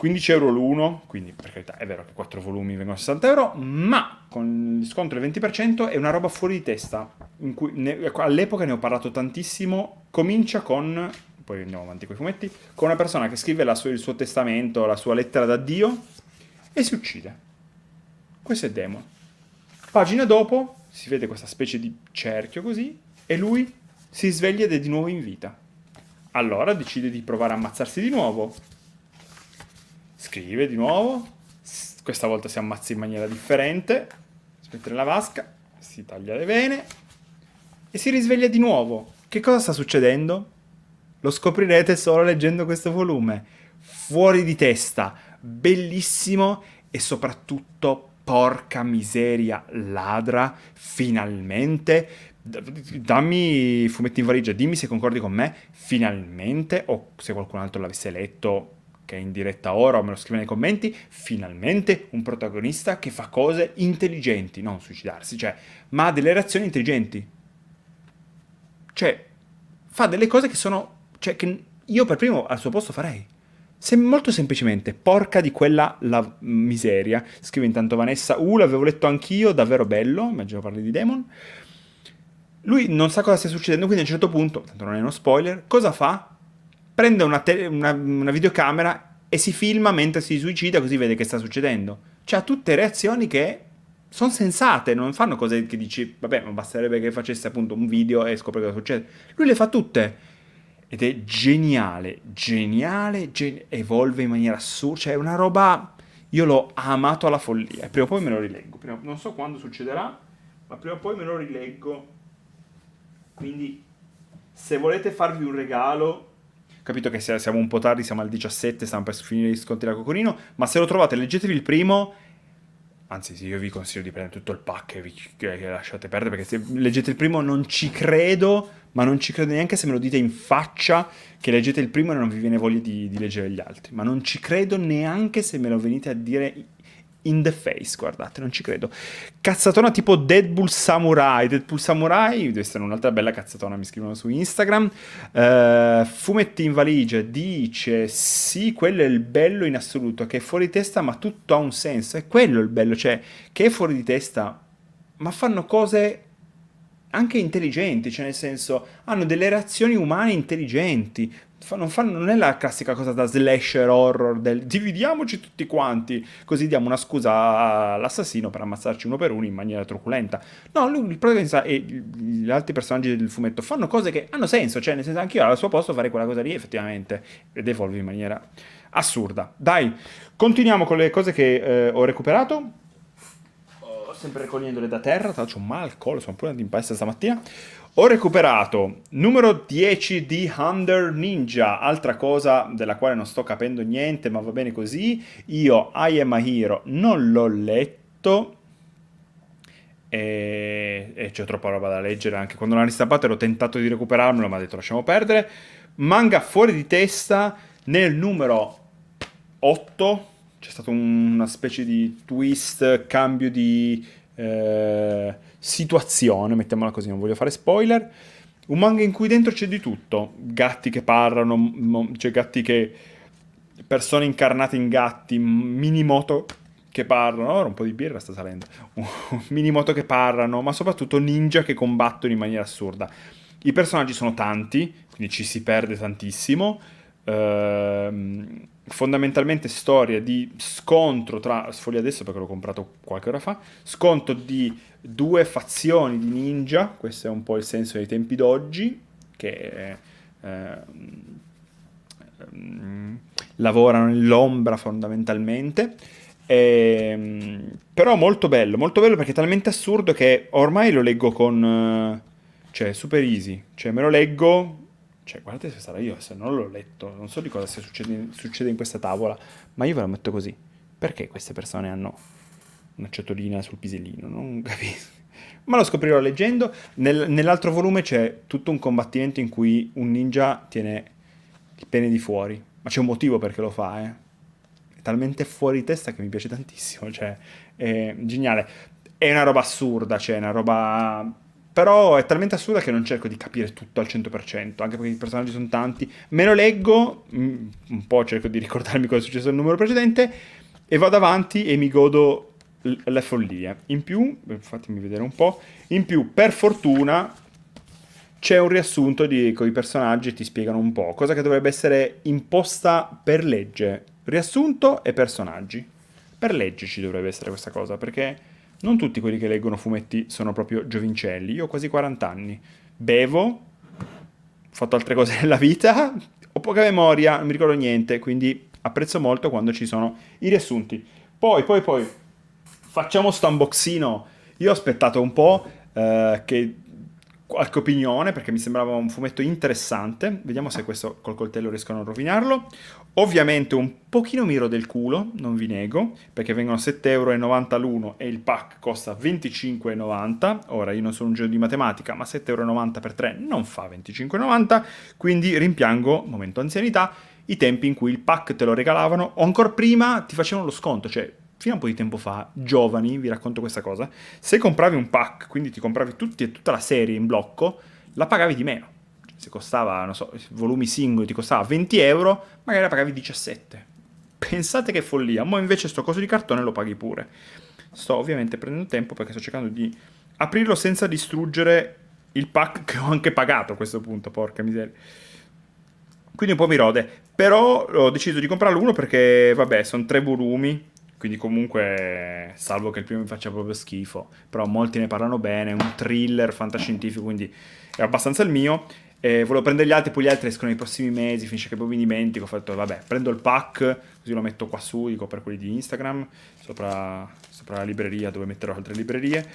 15 euro l'uno, quindi per carità è vero che 4 volumi vengono a 60 euro, ma con il sconto del 20% è una roba fuori di testa, ne, ecco, all'epoca ne ho parlato tantissimo, comincia con, poi andiamo avanti con i fumetti, con una persona che scrive sua, il suo testamento, la sua lettera d'addio e si uccide. Questo è Demon. Pagina dopo si vede questa specie di cerchio così e lui si sveglia ed è di nuovo in vita. Allora decide di provare a ammazzarsi di nuovo scrive di nuovo, questa volta si ammazza in maniera differente, si mette nella vasca, si taglia le vene e si risveglia di nuovo. Che cosa sta succedendo? Lo scoprirete solo leggendo questo volume. Fuori di testa, bellissimo e soprattutto porca miseria ladra, finalmente dammi fumetti in valigia, dimmi se concordi con me, finalmente o se qualcun altro l'avesse letto che è in diretta ora o me lo scrive nei commenti, finalmente un protagonista che fa cose intelligenti, non suicidarsi, cioè, ma ha delle reazioni intelligenti. Cioè, fa delle cose che sono, cioè, che io per primo al suo posto farei. Se molto semplicemente, porca di quella la miseria, scrive intanto Vanessa, uh, l'avevo letto anch'io, davvero bello, immagino parli di Demon. Lui non sa cosa stia succedendo, quindi a un certo punto, tanto non è uno spoiler, cosa fa? prende una, tele, una, una videocamera e si filma mentre si suicida così vede che sta succedendo. Cioè ha tutte reazioni che sono sensate, non fanno cose che dici, vabbè, ma basterebbe che facesse appunto un video e scopre cosa succede. Lui le fa tutte. Ed è geniale, geniale, gen- evolve in maniera assurda, cioè è una roba... Io l'ho amato alla follia, prima o poi me lo rileggo, prima... non so quando succederà, ma prima o poi me lo rileggo. Quindi, se volete farvi un regalo, capito che siamo un po' tardi, siamo al 17, stiamo per finire gli sconti da Cocorino, ma se lo trovate leggetevi il primo Anzi, sì, io vi consiglio di prendere tutto il pack e vi, lasciate perdere, perché se leggete il primo non ci credo, ma non ci credo neanche se me lo dite in faccia che leggete il primo e non vi viene voglia di, di leggere gli altri. Ma non ci credo neanche se me lo venite a dire in the face, guardate, non ci credo. Cazzatona tipo Deadpool Samurai. Deadpool Samurai, deve essere un'altra bella cazzatona, mi scrivono su Instagram. Uh, fumetti in valigia, dice, sì, quello è il bello in assoluto, che è fuori di testa ma tutto ha un senso. È quello il bello, cioè, che è fuori di testa, ma fanno cose anche intelligenti, cioè nel senso hanno delle reazioni umane intelligenti, non, fanno, non, è la classica cosa da slasher horror del dividiamoci tutti quanti, così diamo una scusa all'assassino per ammazzarci uno per uno in maniera truculenta. No, lui, il protagonista e gli altri personaggi del fumetto fanno cose che hanno senso, cioè nel senso anche io al suo posto fare quella cosa lì effettivamente ed evolvi in maniera assurda. Dai, continuiamo con le cose che eh, ho recuperato sempre raccogliendole da terra, tra l'altro ho mal al collo, sono pure andato in palestra stamattina. Ho recuperato numero 10 di Hunter Ninja, altra cosa della quale non sto capendo niente, ma va bene così. Io I Am a Hero non l'ho letto e, e c'è troppa roba da leggere anche quando l'hanno ristampato ero tentato di recuperarmelo, ma ho detto lasciamo perdere. Manga fuori di testa nel numero 8 c'è stato un, una specie di twist, cambio di eh, situazione, mettiamola così, non voglio fare spoiler. Un manga in cui dentro c'è di tutto, gatti che parlano, cioè gatti che... persone incarnate in gatti, mini moto che parlano, ora un po' di birra sta salendo, *laughs* mini moto che parlano, ma soprattutto ninja che combattono in maniera assurda. I personaggi sono tanti, quindi ci si perde tantissimo. Ehm, fondamentalmente storia di scontro tra, sfoglio adesso perché l'ho comprato qualche ora fa, scontro di due fazioni di ninja, questo è un po' il senso dei tempi d'oggi, che eh, lavorano nell'ombra fondamentalmente. E, ehm, però molto bello, molto bello perché è talmente assurdo che ormai lo leggo con... Eh, cioè, super easy. Cioè, me lo leggo... Cioè, guardate se sarà io, se non l'ho letto, non so di cosa succede, succede in questa tavola, ma io ve la metto così. Perché queste persone hanno una ciotolina sul pisellino, non *laughs* capisco. Ma lo scoprirò leggendo. Nel, nell'altro volume c'è tutto un combattimento in cui un ninja tiene il pene di fuori. Ma c'è un motivo perché lo fa, eh. È talmente fuori di testa che mi piace tantissimo, cioè, è geniale. È una roba assurda, cioè, è una roba... Però è talmente assurda che non cerco di capire tutto al 100%, anche perché i personaggi sono tanti. Me lo leggo, mm, un po' cerco di ricordarmi cosa è successo nel numero precedente, e vado avanti e mi godo la follia. In più, eh, fatemi vedere un po', in più per fortuna c'è un riassunto di con i personaggi e ti spiegano un po', cosa che dovrebbe essere imposta per legge. Riassunto e personaggi. Per legge ci dovrebbe essere questa cosa, perché non tutti quelli che leggono fumetti sono proprio giovincelli. Io ho quasi 40 anni, bevo, ho fatto altre cose *laughs* nella vita, ho poca memoria, non mi ricordo niente, quindi apprezzo molto quando ci sono i riassunti. Poi, poi, poi, facciamo sto unboxino. Io ho aspettato un po' eh, che qualche opinione perché mi sembrava un fumetto interessante. Vediamo se questo col coltello riescono a rovinarlo. Ovviamente un pochino miro del culo, non vi nego, perché vengono 7,90€ l'uno e il pack costa 25,90€. Ora io non sono un genio di matematica, ma 7,90€ per 3 non fa 25,90€, quindi rimpiango, momento anzianità, i tempi in cui il pack te lo regalavano o ancora prima ti facevano lo sconto, cioè fino a un po' di tempo fa, giovani, vi racconto questa cosa, se compravi un pack, quindi ti compravi tutti e tutta la serie in blocco, la pagavi di meno. Cioè, se costava, non so, volumi singoli ti costava 20 euro, magari la pagavi 17. Pensate che follia, ma invece sto coso di cartone lo paghi pure. Sto ovviamente prendendo tempo perché sto cercando di aprirlo senza distruggere il pack che ho anche pagato a questo punto, porca miseria. Quindi un po' mi rode, però ho deciso di comprarlo uno perché, vabbè, sono tre volumi, quindi comunque salvo che il primo mi faccia proprio schifo, però molti ne parlano bene, è un thriller fantascientifico, quindi è abbastanza il mio. E volevo prendere gli altri, poi gli altri escono nei prossimi mesi, finisce che poi mi dimentico, ho fatto vabbè, prendo il pack, così lo metto qua su, dico per quelli di Instagram, sopra, sopra la libreria dove metterò altre librerie.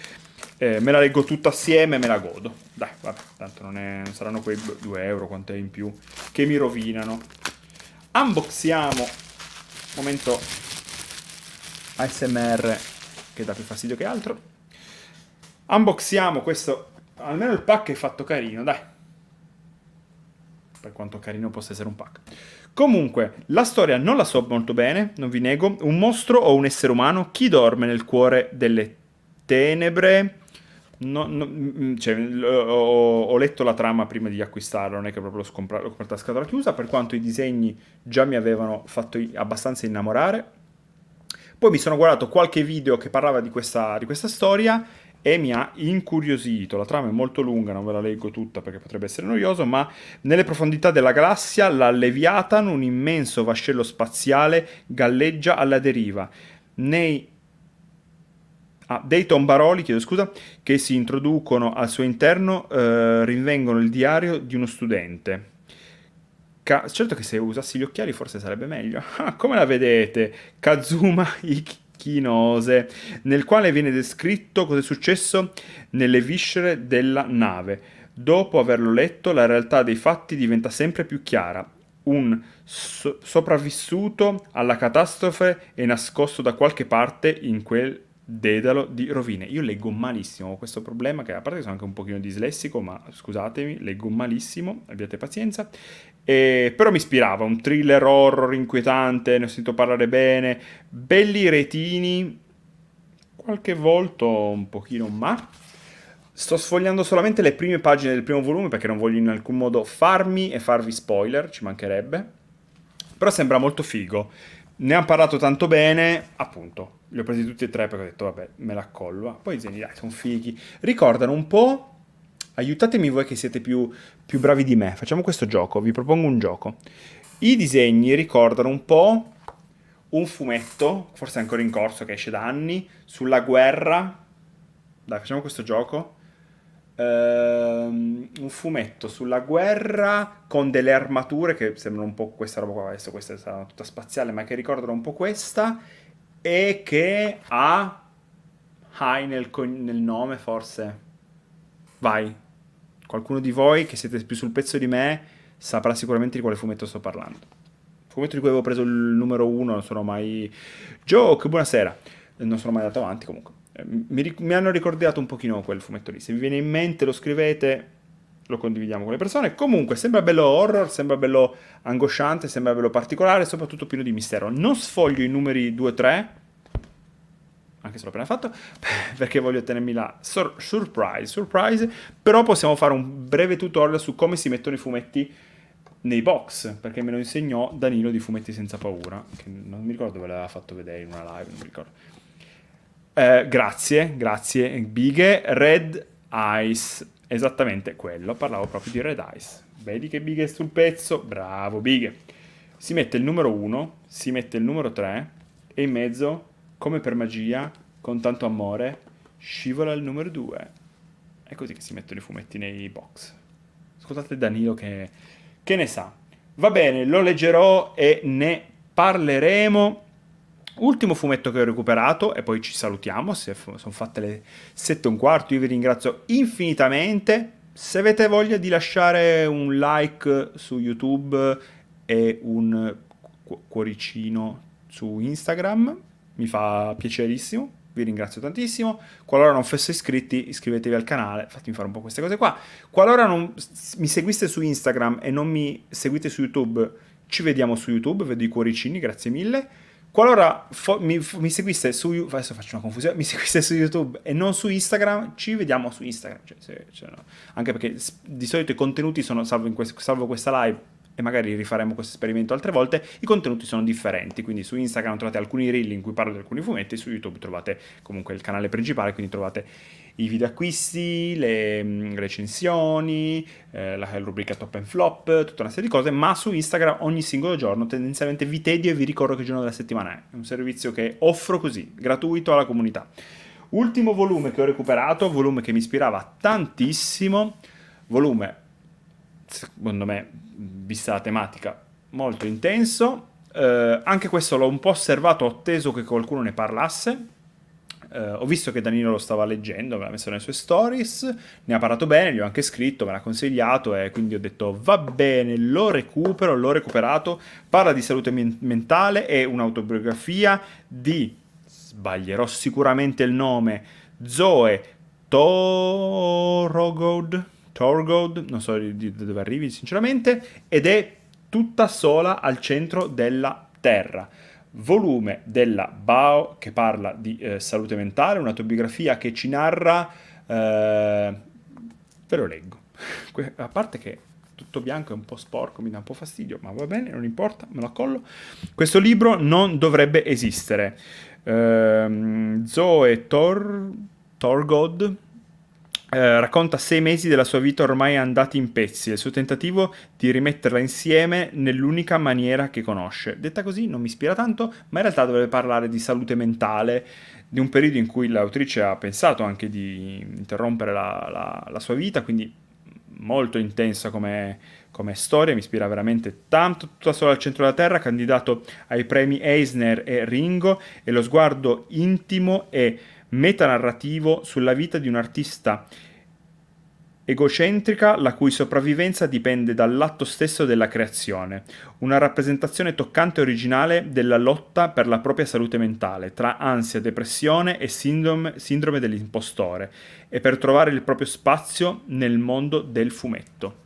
Eh, me la leggo tutta assieme e me la godo. Dai, vabbè, tanto non, è, non saranno quei 2 euro, quanto è in più, che mi rovinano. Unboxiamo, momento ASMR che dà più fastidio che altro. Unboxiamo questo, almeno il pack è fatto carino, dai. Per quanto carino possa essere un pack. Comunque, la storia non la so molto bene, non vi nego. Un mostro o un essere umano? Chi dorme nel cuore delle tenebre? No, no, mm, mm, cioè, ho, ho, letto la trama prima di acquistarlo, non è che proprio l'ho comprata a scatola chiusa, per quanto i disegni già mi avevano fatto abbastanza innamorare. Poi mi sono guardato qualche video che parlava di questa, di questa storia e mi ha incuriosito. La trama è molto lunga, non ve la leggo tutta perché potrebbe essere noioso, ma nelle profondità della galassia la Leviathan, un immenso vascello spaziale, galleggia alla deriva. Nei Ah, dei tombaroli, chiedo scusa, che si introducono al suo interno eh, rinvengono il diario di uno studente. Ka- certo che se usassi gli occhiali forse sarebbe meglio. Ah, *laughs* come la vedete? Kazuma *laughs* Ikinose, nel quale viene descritto cosa è successo nelle viscere della nave. Dopo averlo letto, la realtà dei fatti diventa sempre più chiara. Un so- sopravvissuto alla catastrofe è nascosto da qualche parte in quel dedalo di rovine. Io leggo malissimo questo problema, che a parte sono anche un pochino dislessico, ma scusatemi, leggo malissimo, abbiate pazienza. E, però mi ispirava, un thriller horror inquietante, ne ho sentito parlare bene, belli retini, qualche volto un pochino ma. Sto sfogliando solamente le prime pagine del primo volume perché non voglio in alcun modo farmi e farvi spoiler, ci mancherebbe. Però sembra molto figo. Ne hanno parlato tanto bene, appunto. Li ho presi tutti e tre perché ho detto, vabbè, me la collo. Poi i zeni, dai, sono fighi. Ricordano un po'... Aiutatemi voi che siete più più bravi di me. Facciamo questo gioco, vi propongo un gioco. I disegni ricordano un po' un fumetto, forse ancora in corso, che esce da anni, sulla guerra. Dai, facciamo questo gioco. Ehm, un fumetto sulla guerra con delle armature che sembrano un po' questa roba qua, adesso questa sarà tutta spaziale, ma che ricordano un po' questa e che ha Hai nel, nel nome forse. Vai, Qualcuno di voi che siete più sul pezzo di me saprà sicuramente di quale fumetto sto parlando. Fumetto di cui avevo preso il numero uno, non sono mai... Joke, buonasera. Non sono mai andato avanti comunque. Eh, mi, mi hanno ricordato un pochino quel fumetto lì. Se vi viene in mente lo scrivete, lo condividiamo con le persone. Comunque, sembra bello horror, sembra bello angosciante, sembra bello particolare, soprattutto pieno di mistero. Non sfoglio i numeri 2-3 anche se l'ho appena fatto, *laughs* perché voglio tenermi la sur- surprise, surprise, però possiamo fare un breve tutorial su come si mettono i fumetti nei box, perché me lo insegnò Danilo di Fumetti Senza Paura, che non mi ricordo dove l'aveva fatto vedere in una live, non mi ricordo. Eh, grazie, grazie, bighe, Red Ice, esattamente quello, parlavo proprio di Red Ice. Vedi che bighe sul pezzo, bravo bighe. Si mette il numero 1, si mette il numero 3 e in mezzo come per magia, con tanto amore, scivola il numero 2. È così che si mettono i fumetti nei box. Scusate Danilo che, che ne sa. Va bene, lo leggerò e ne parleremo. Ultimo fumetto che ho recuperato e poi ci salutiamo, se sono fatte le 7 e un quarto, io vi ringrazio infinitamente. Se avete voglia di lasciare un like su YouTube e un cuoricino su Instagram, mi fa piacerissimo, vi ringrazio tantissimo. Qualora non fosse iscritti, iscrivetevi al canale, fatemi fare un po' queste cose qua. Qualora non mi seguiste su Instagram e non mi seguite su YouTube, ci vediamo su YouTube, vedo i cuoricini, grazie mille. Qualora fo- mi, mi, seguiste su adesso faccio una confusione, *laughs* mi seguiste su YouTube e non su Instagram, ci vediamo su Instagram. Cioè, se, cioè, no. Anche perché di solito i contenuti sono, salvo, quest- salvo questa live, e magari rifaremo questo esperimento altre volte, i contenuti sono differenti, quindi su Instagram trovate alcuni reel in cui parlo di alcuni fumetti, su YouTube trovate comunque il canale principale, quindi trovate i video acquisti, le mm, recensioni, eh, la rubrica top and flop, tutta una serie di cose, ma su Instagram ogni singolo giorno tendenzialmente vi tedio e vi ricordo che giorno della settimana è, è un servizio che offro così, gratuito alla comunità. Ultimo volume che ho recuperato, volume che mi ispirava tantissimo, volume secondo me, vista la tematica, molto intenso. Eh, anche questo l'ho un po' osservato, ho atteso che qualcuno ne parlasse. Eh, ho visto che Danilo lo stava leggendo, me l'ha messo nelle sue stories, ne ha parlato bene, gli ho anche scritto, me l'ha consigliato e quindi ho detto va bene, lo recupero, l'ho recuperato, parla di salute mentale, e un'autobiografia di, sbaglierò sicuramente il nome, Zoe Torogod Torgold, non so di, da dove arrivi sinceramente, ed è tutta sola al centro della Terra. Volume della Bao che parla di eh, salute mentale, un'autobiografia che ci narra... Eh, ve lo leggo. *laughs* A parte che tutto bianco è un po' sporco, mi dà un po' fastidio, ma va bene, non importa, me lo accollo. Questo libro non dovrebbe esistere. Ehm, Zoe Tor, Torgod, eh, racconta sei mesi della sua vita ormai andati in pezzi e il suo tentativo di rimetterla insieme nell'unica maniera che conosce. Detta così non mi ispira tanto, ma in realtà dovrebbe parlare di salute mentale, di un periodo in cui l'autrice ha pensato anche di interrompere la, la, la sua vita, quindi molto intensa come, come, storia, mi ispira veramente tanto, tutta sola al centro della terra, candidato ai premi Eisner e Ringo e lo sguardo intimo e metanarrativo sulla vita di un artista egocentrica la cui sopravvivenza dipende dall'atto stesso della creazione, una rappresentazione toccante e originale della lotta per la propria salute mentale, tra ansia, depressione e sindrome, sindrome dell'impostore, e per trovare il proprio spazio nel mondo del fumetto.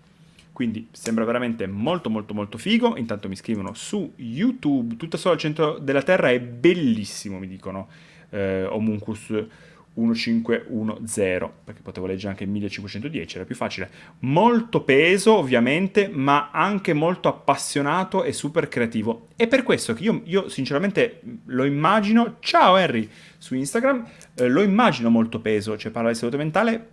Quindi sembra veramente molto molto molto figo, intanto mi scrivono su YouTube, tutta sola al centro della Terra è bellissimo, mi dicono, eh, Homunculus. 1510, perché potevo leggere anche 1510, era più facile. Molto peso, ovviamente, ma anche molto appassionato e super creativo. È per questo che io, io sinceramente lo immagino, ciao Henry, su Instagram, eh, lo immagino molto peso, cioè parla di salute mentale.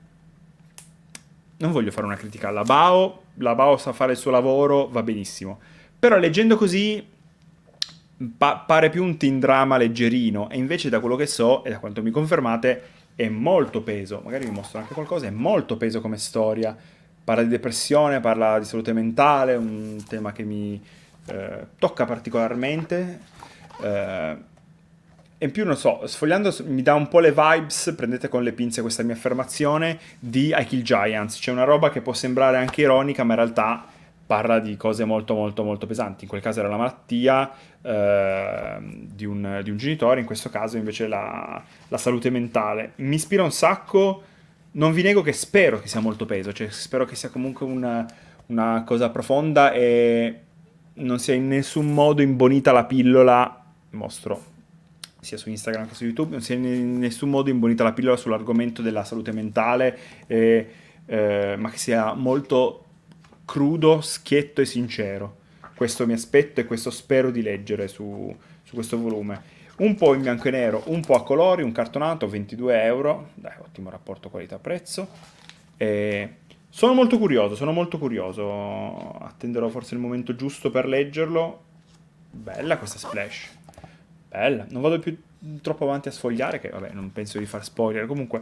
Non voglio fare una critica alla Bao, la Bao sa fare il suo lavoro, va benissimo. Però leggendo così pa- pare più un teen drama leggerino e invece da quello che so e da quanto mi confermate è molto peso, magari vi mostro anche qualcosa, è molto peso come storia, parla di depressione, parla di salute mentale, un tema che mi eh, tocca particolarmente. Eh, e in più, non so, sfogliando mi dà un po' le vibes, prendete con le pinze questa mia affermazione, di I Kill Giants. C'è una roba che può sembrare anche ironica, ma in realtà parla di cose molto molto molto pesanti, in quel caso era la malattia eh, di, un, di, un, genitore, in questo caso invece la, la, salute mentale. Mi ispira un sacco, non vi nego che spero che sia molto peso, cioè spero che sia comunque una, una cosa profonda e non sia in nessun modo imbonita la pillola, mostro sia su Instagram che su YouTube, non sia in nessun modo imbonita la pillola sull'argomento della salute mentale, eh, eh, ma che sia molto crudo, schietto e sincero. Questo mi aspetto e questo spero di leggere su, su questo volume. Un po' in bianco e nero, un po' a colori, un cartonato, 22 euro. Dai, ottimo rapporto qualità-prezzo. E sono molto curioso, sono molto curioso. Attenderò forse il momento giusto per leggerlo. Bella questa splash. Bella. Non vado più troppo avanti a sfogliare, che vabbè, non penso di far spoiler. Comunque,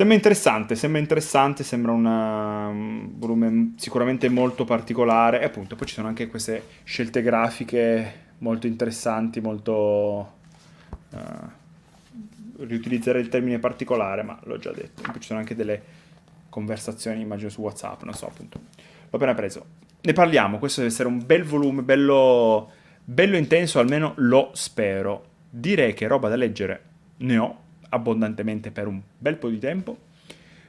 Sembra interessante, sembra interessante, sembra una, un um, volume sicuramente molto particolare e appunto poi ci sono anche queste scelte grafiche molto interessanti, molto... Uh, riutilizzare il termine particolare, ma l'ho già detto. Poi ci sono anche delle conversazioni, immagino, su WhatsApp, non so, appunto. L'ho appena preso. Ne parliamo, questo deve essere un bel volume, bello, bello intenso, almeno lo spero. Direi che roba da leggere ne ho abbondantemente per un bel po' di tempo.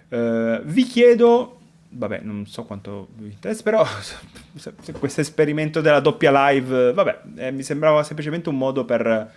Uh, vi chiedo, vabbè, non so quanto vi interessa, però *laughs* se, se questo esperimento della doppia live, vabbè, eh, mi sembrava semplicemente un modo per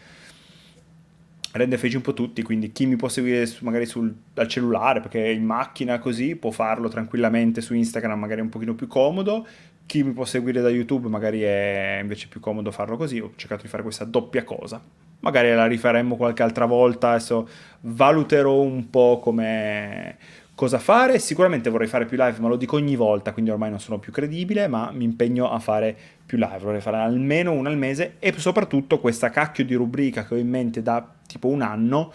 rendere felici un po' tutti, quindi chi mi può seguire su, magari sul, dal cellulare, perché in macchina così, può farlo tranquillamente su Instagram, magari un pochino più comodo, chi mi può seguire da YouTube magari è invece più comodo farlo così, ho cercato di fare questa doppia cosa. Magari la rifaremmo qualche altra volta, adesso valuterò un po' come cosa fare, sicuramente vorrei fare più live, ma lo dico ogni volta, quindi ormai non sono più credibile, ma mi impegno a fare più live, vorrei fare almeno una al mese e soprattutto questa cacchio di rubrica che ho in mente da tipo un anno,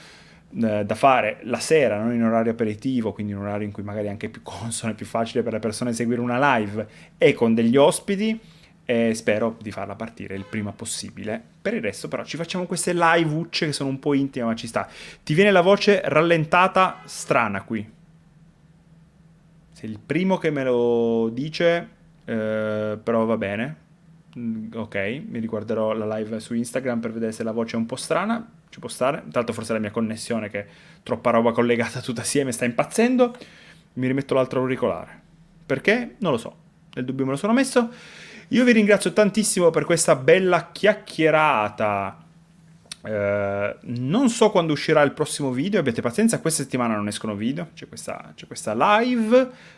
eh, da fare la sera, non in orario aperitivo, quindi in un orario in cui magari è anche più *laughs* consono, è più facile per le persone seguire una live e con degli ospiti e spero di farla partire il prima possibile. Per il resto però ci facciamo queste live ucce che sono un po' intime ma ci sta. Ti viene la voce rallentata strana qui. Sei il primo che me lo dice, eh, però va bene. Mm, ok, mi riguarderò la live su Instagram per vedere se la voce è un po' strana ci può stare. Tanto forse la mia connessione che troppa roba collegata *laughs* tutta assieme sta impazzendo. Mi rimetto l'altro auricolare. Perché? Non lo so. Nel dubbio me lo sono messo. Io vi ringrazio tantissimo per questa bella chiacchierata eh, non so quando uscirà il prossimo video, abbiate pazienza, questa settimana non escono video, c'è questa, c'è questa live,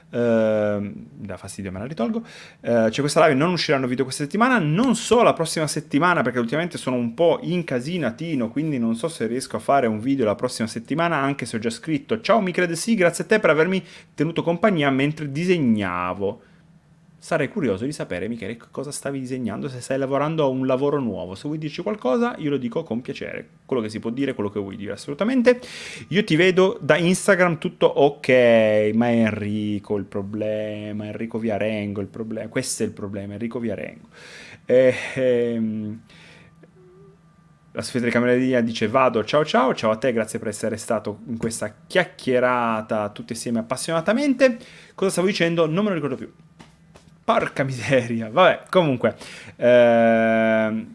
uh, ehm, da fastidio me la ritolgo, uh, c'è questa live, non usciranno video questa settimana, non so la prossima settimana perché ultimamente sono un po' incasinatino, quindi non so se riesco a fare un video la prossima settimana, anche se ho già scritto, ciao mi crede sì, grazie a te per avermi tenuto compagnia mentre disegnavo. Sarei curioso di sapere, Michele, cosa stavi disegnando, se stai lavorando a un lavoro nuovo. Se vuoi dirci qualcosa, io lo dico con piacere. Quello che si può dire, quello che vuoi dire, assolutamente. Io ti vedo da Instagram tutto ok, ma è Enrico il problema, Enrico Viarengo il problema, questo è il problema, Enrico Viarengo. Eh, ehm la sfida Camerina dice vado, ciao ciao, ciao a te, grazie per essere stato in questa chiacchierata tutti insieme appassionatamente. Cosa stavo dicendo? Non me lo ricordo più. Porca miseria. Vabbè, comunque. Eh,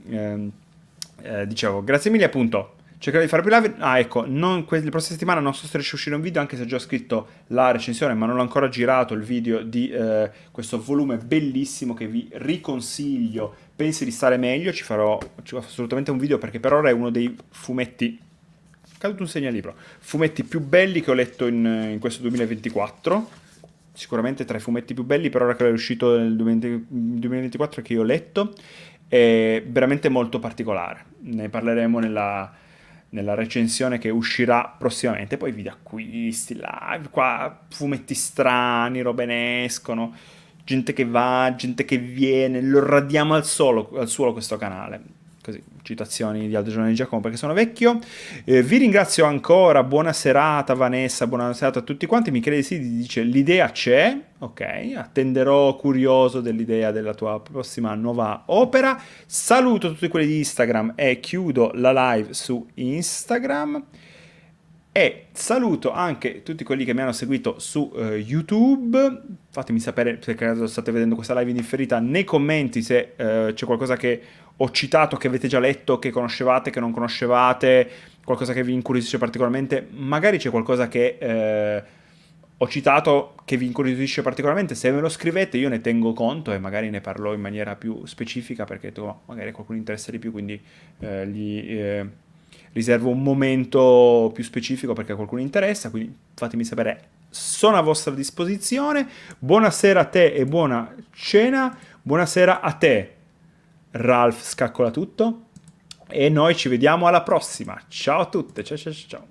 eh, dicevo, grazie mille appunto. Cercherò di fare più live. Ah, ecco, non, que- la prossima settimana non so se riesce a uscire un video, anche se ho già scritto la recensione, ma non ho ancora girato il video di eh, questo volume bellissimo che vi riconsiglio. Pensi di stare meglio? Ci farò, ci farò assolutamente un video perché per ora è uno dei fumetti. Caduto un segnalibro. Fumetti più belli che ho letto in, in questo 2024 sicuramente tra i fumetti più belli per ora che è uscito nel 2024 che io ho letto, è veramente molto particolare. Ne parleremo nella, nella recensione che uscirà prossimamente, poi video acquisti, live, qua fumetti strani, robe ne escono, gente che va, gente che viene, lo radiamo al, solo, al suolo questo canale così, citazioni di altri giornali di Giacomo perché sono vecchio. Eh, vi ringrazio ancora, buona serata Vanessa, buona serata a tutti quanti. Michele Sidi dice l'idea c'è, ok, attenderò curioso dell'idea della tua prossima nuova opera. Saluto tutti quelli di Instagram e chiudo la live su Instagram. E saluto anche tutti quelli che mi hanno seguito su uh, YouTube. Fatemi sapere se state vedendo questa live in differita nei commenti se uh, c'è qualcosa che ho citato, che avete già letto, che conoscevate, che non conoscevate, qualcosa che vi incuriosisce particolarmente, magari c'è qualcosa che eh, ho citato che vi incuriosisce particolarmente, se me lo scrivete io ne tengo conto e magari ne parlo in maniera più specifica perché oh, magari qualcuno interessa di più, quindi eh, gli eh, riservo un momento più specifico perché a qualcuno interessa, quindi fatemi sapere. Sono a vostra disposizione. Buonasera a te e buona cena. Buonasera a te Ralph Scaccola Tutto e noi ci vediamo alla prossima. Ciao a tutte, ciao ciao ciao.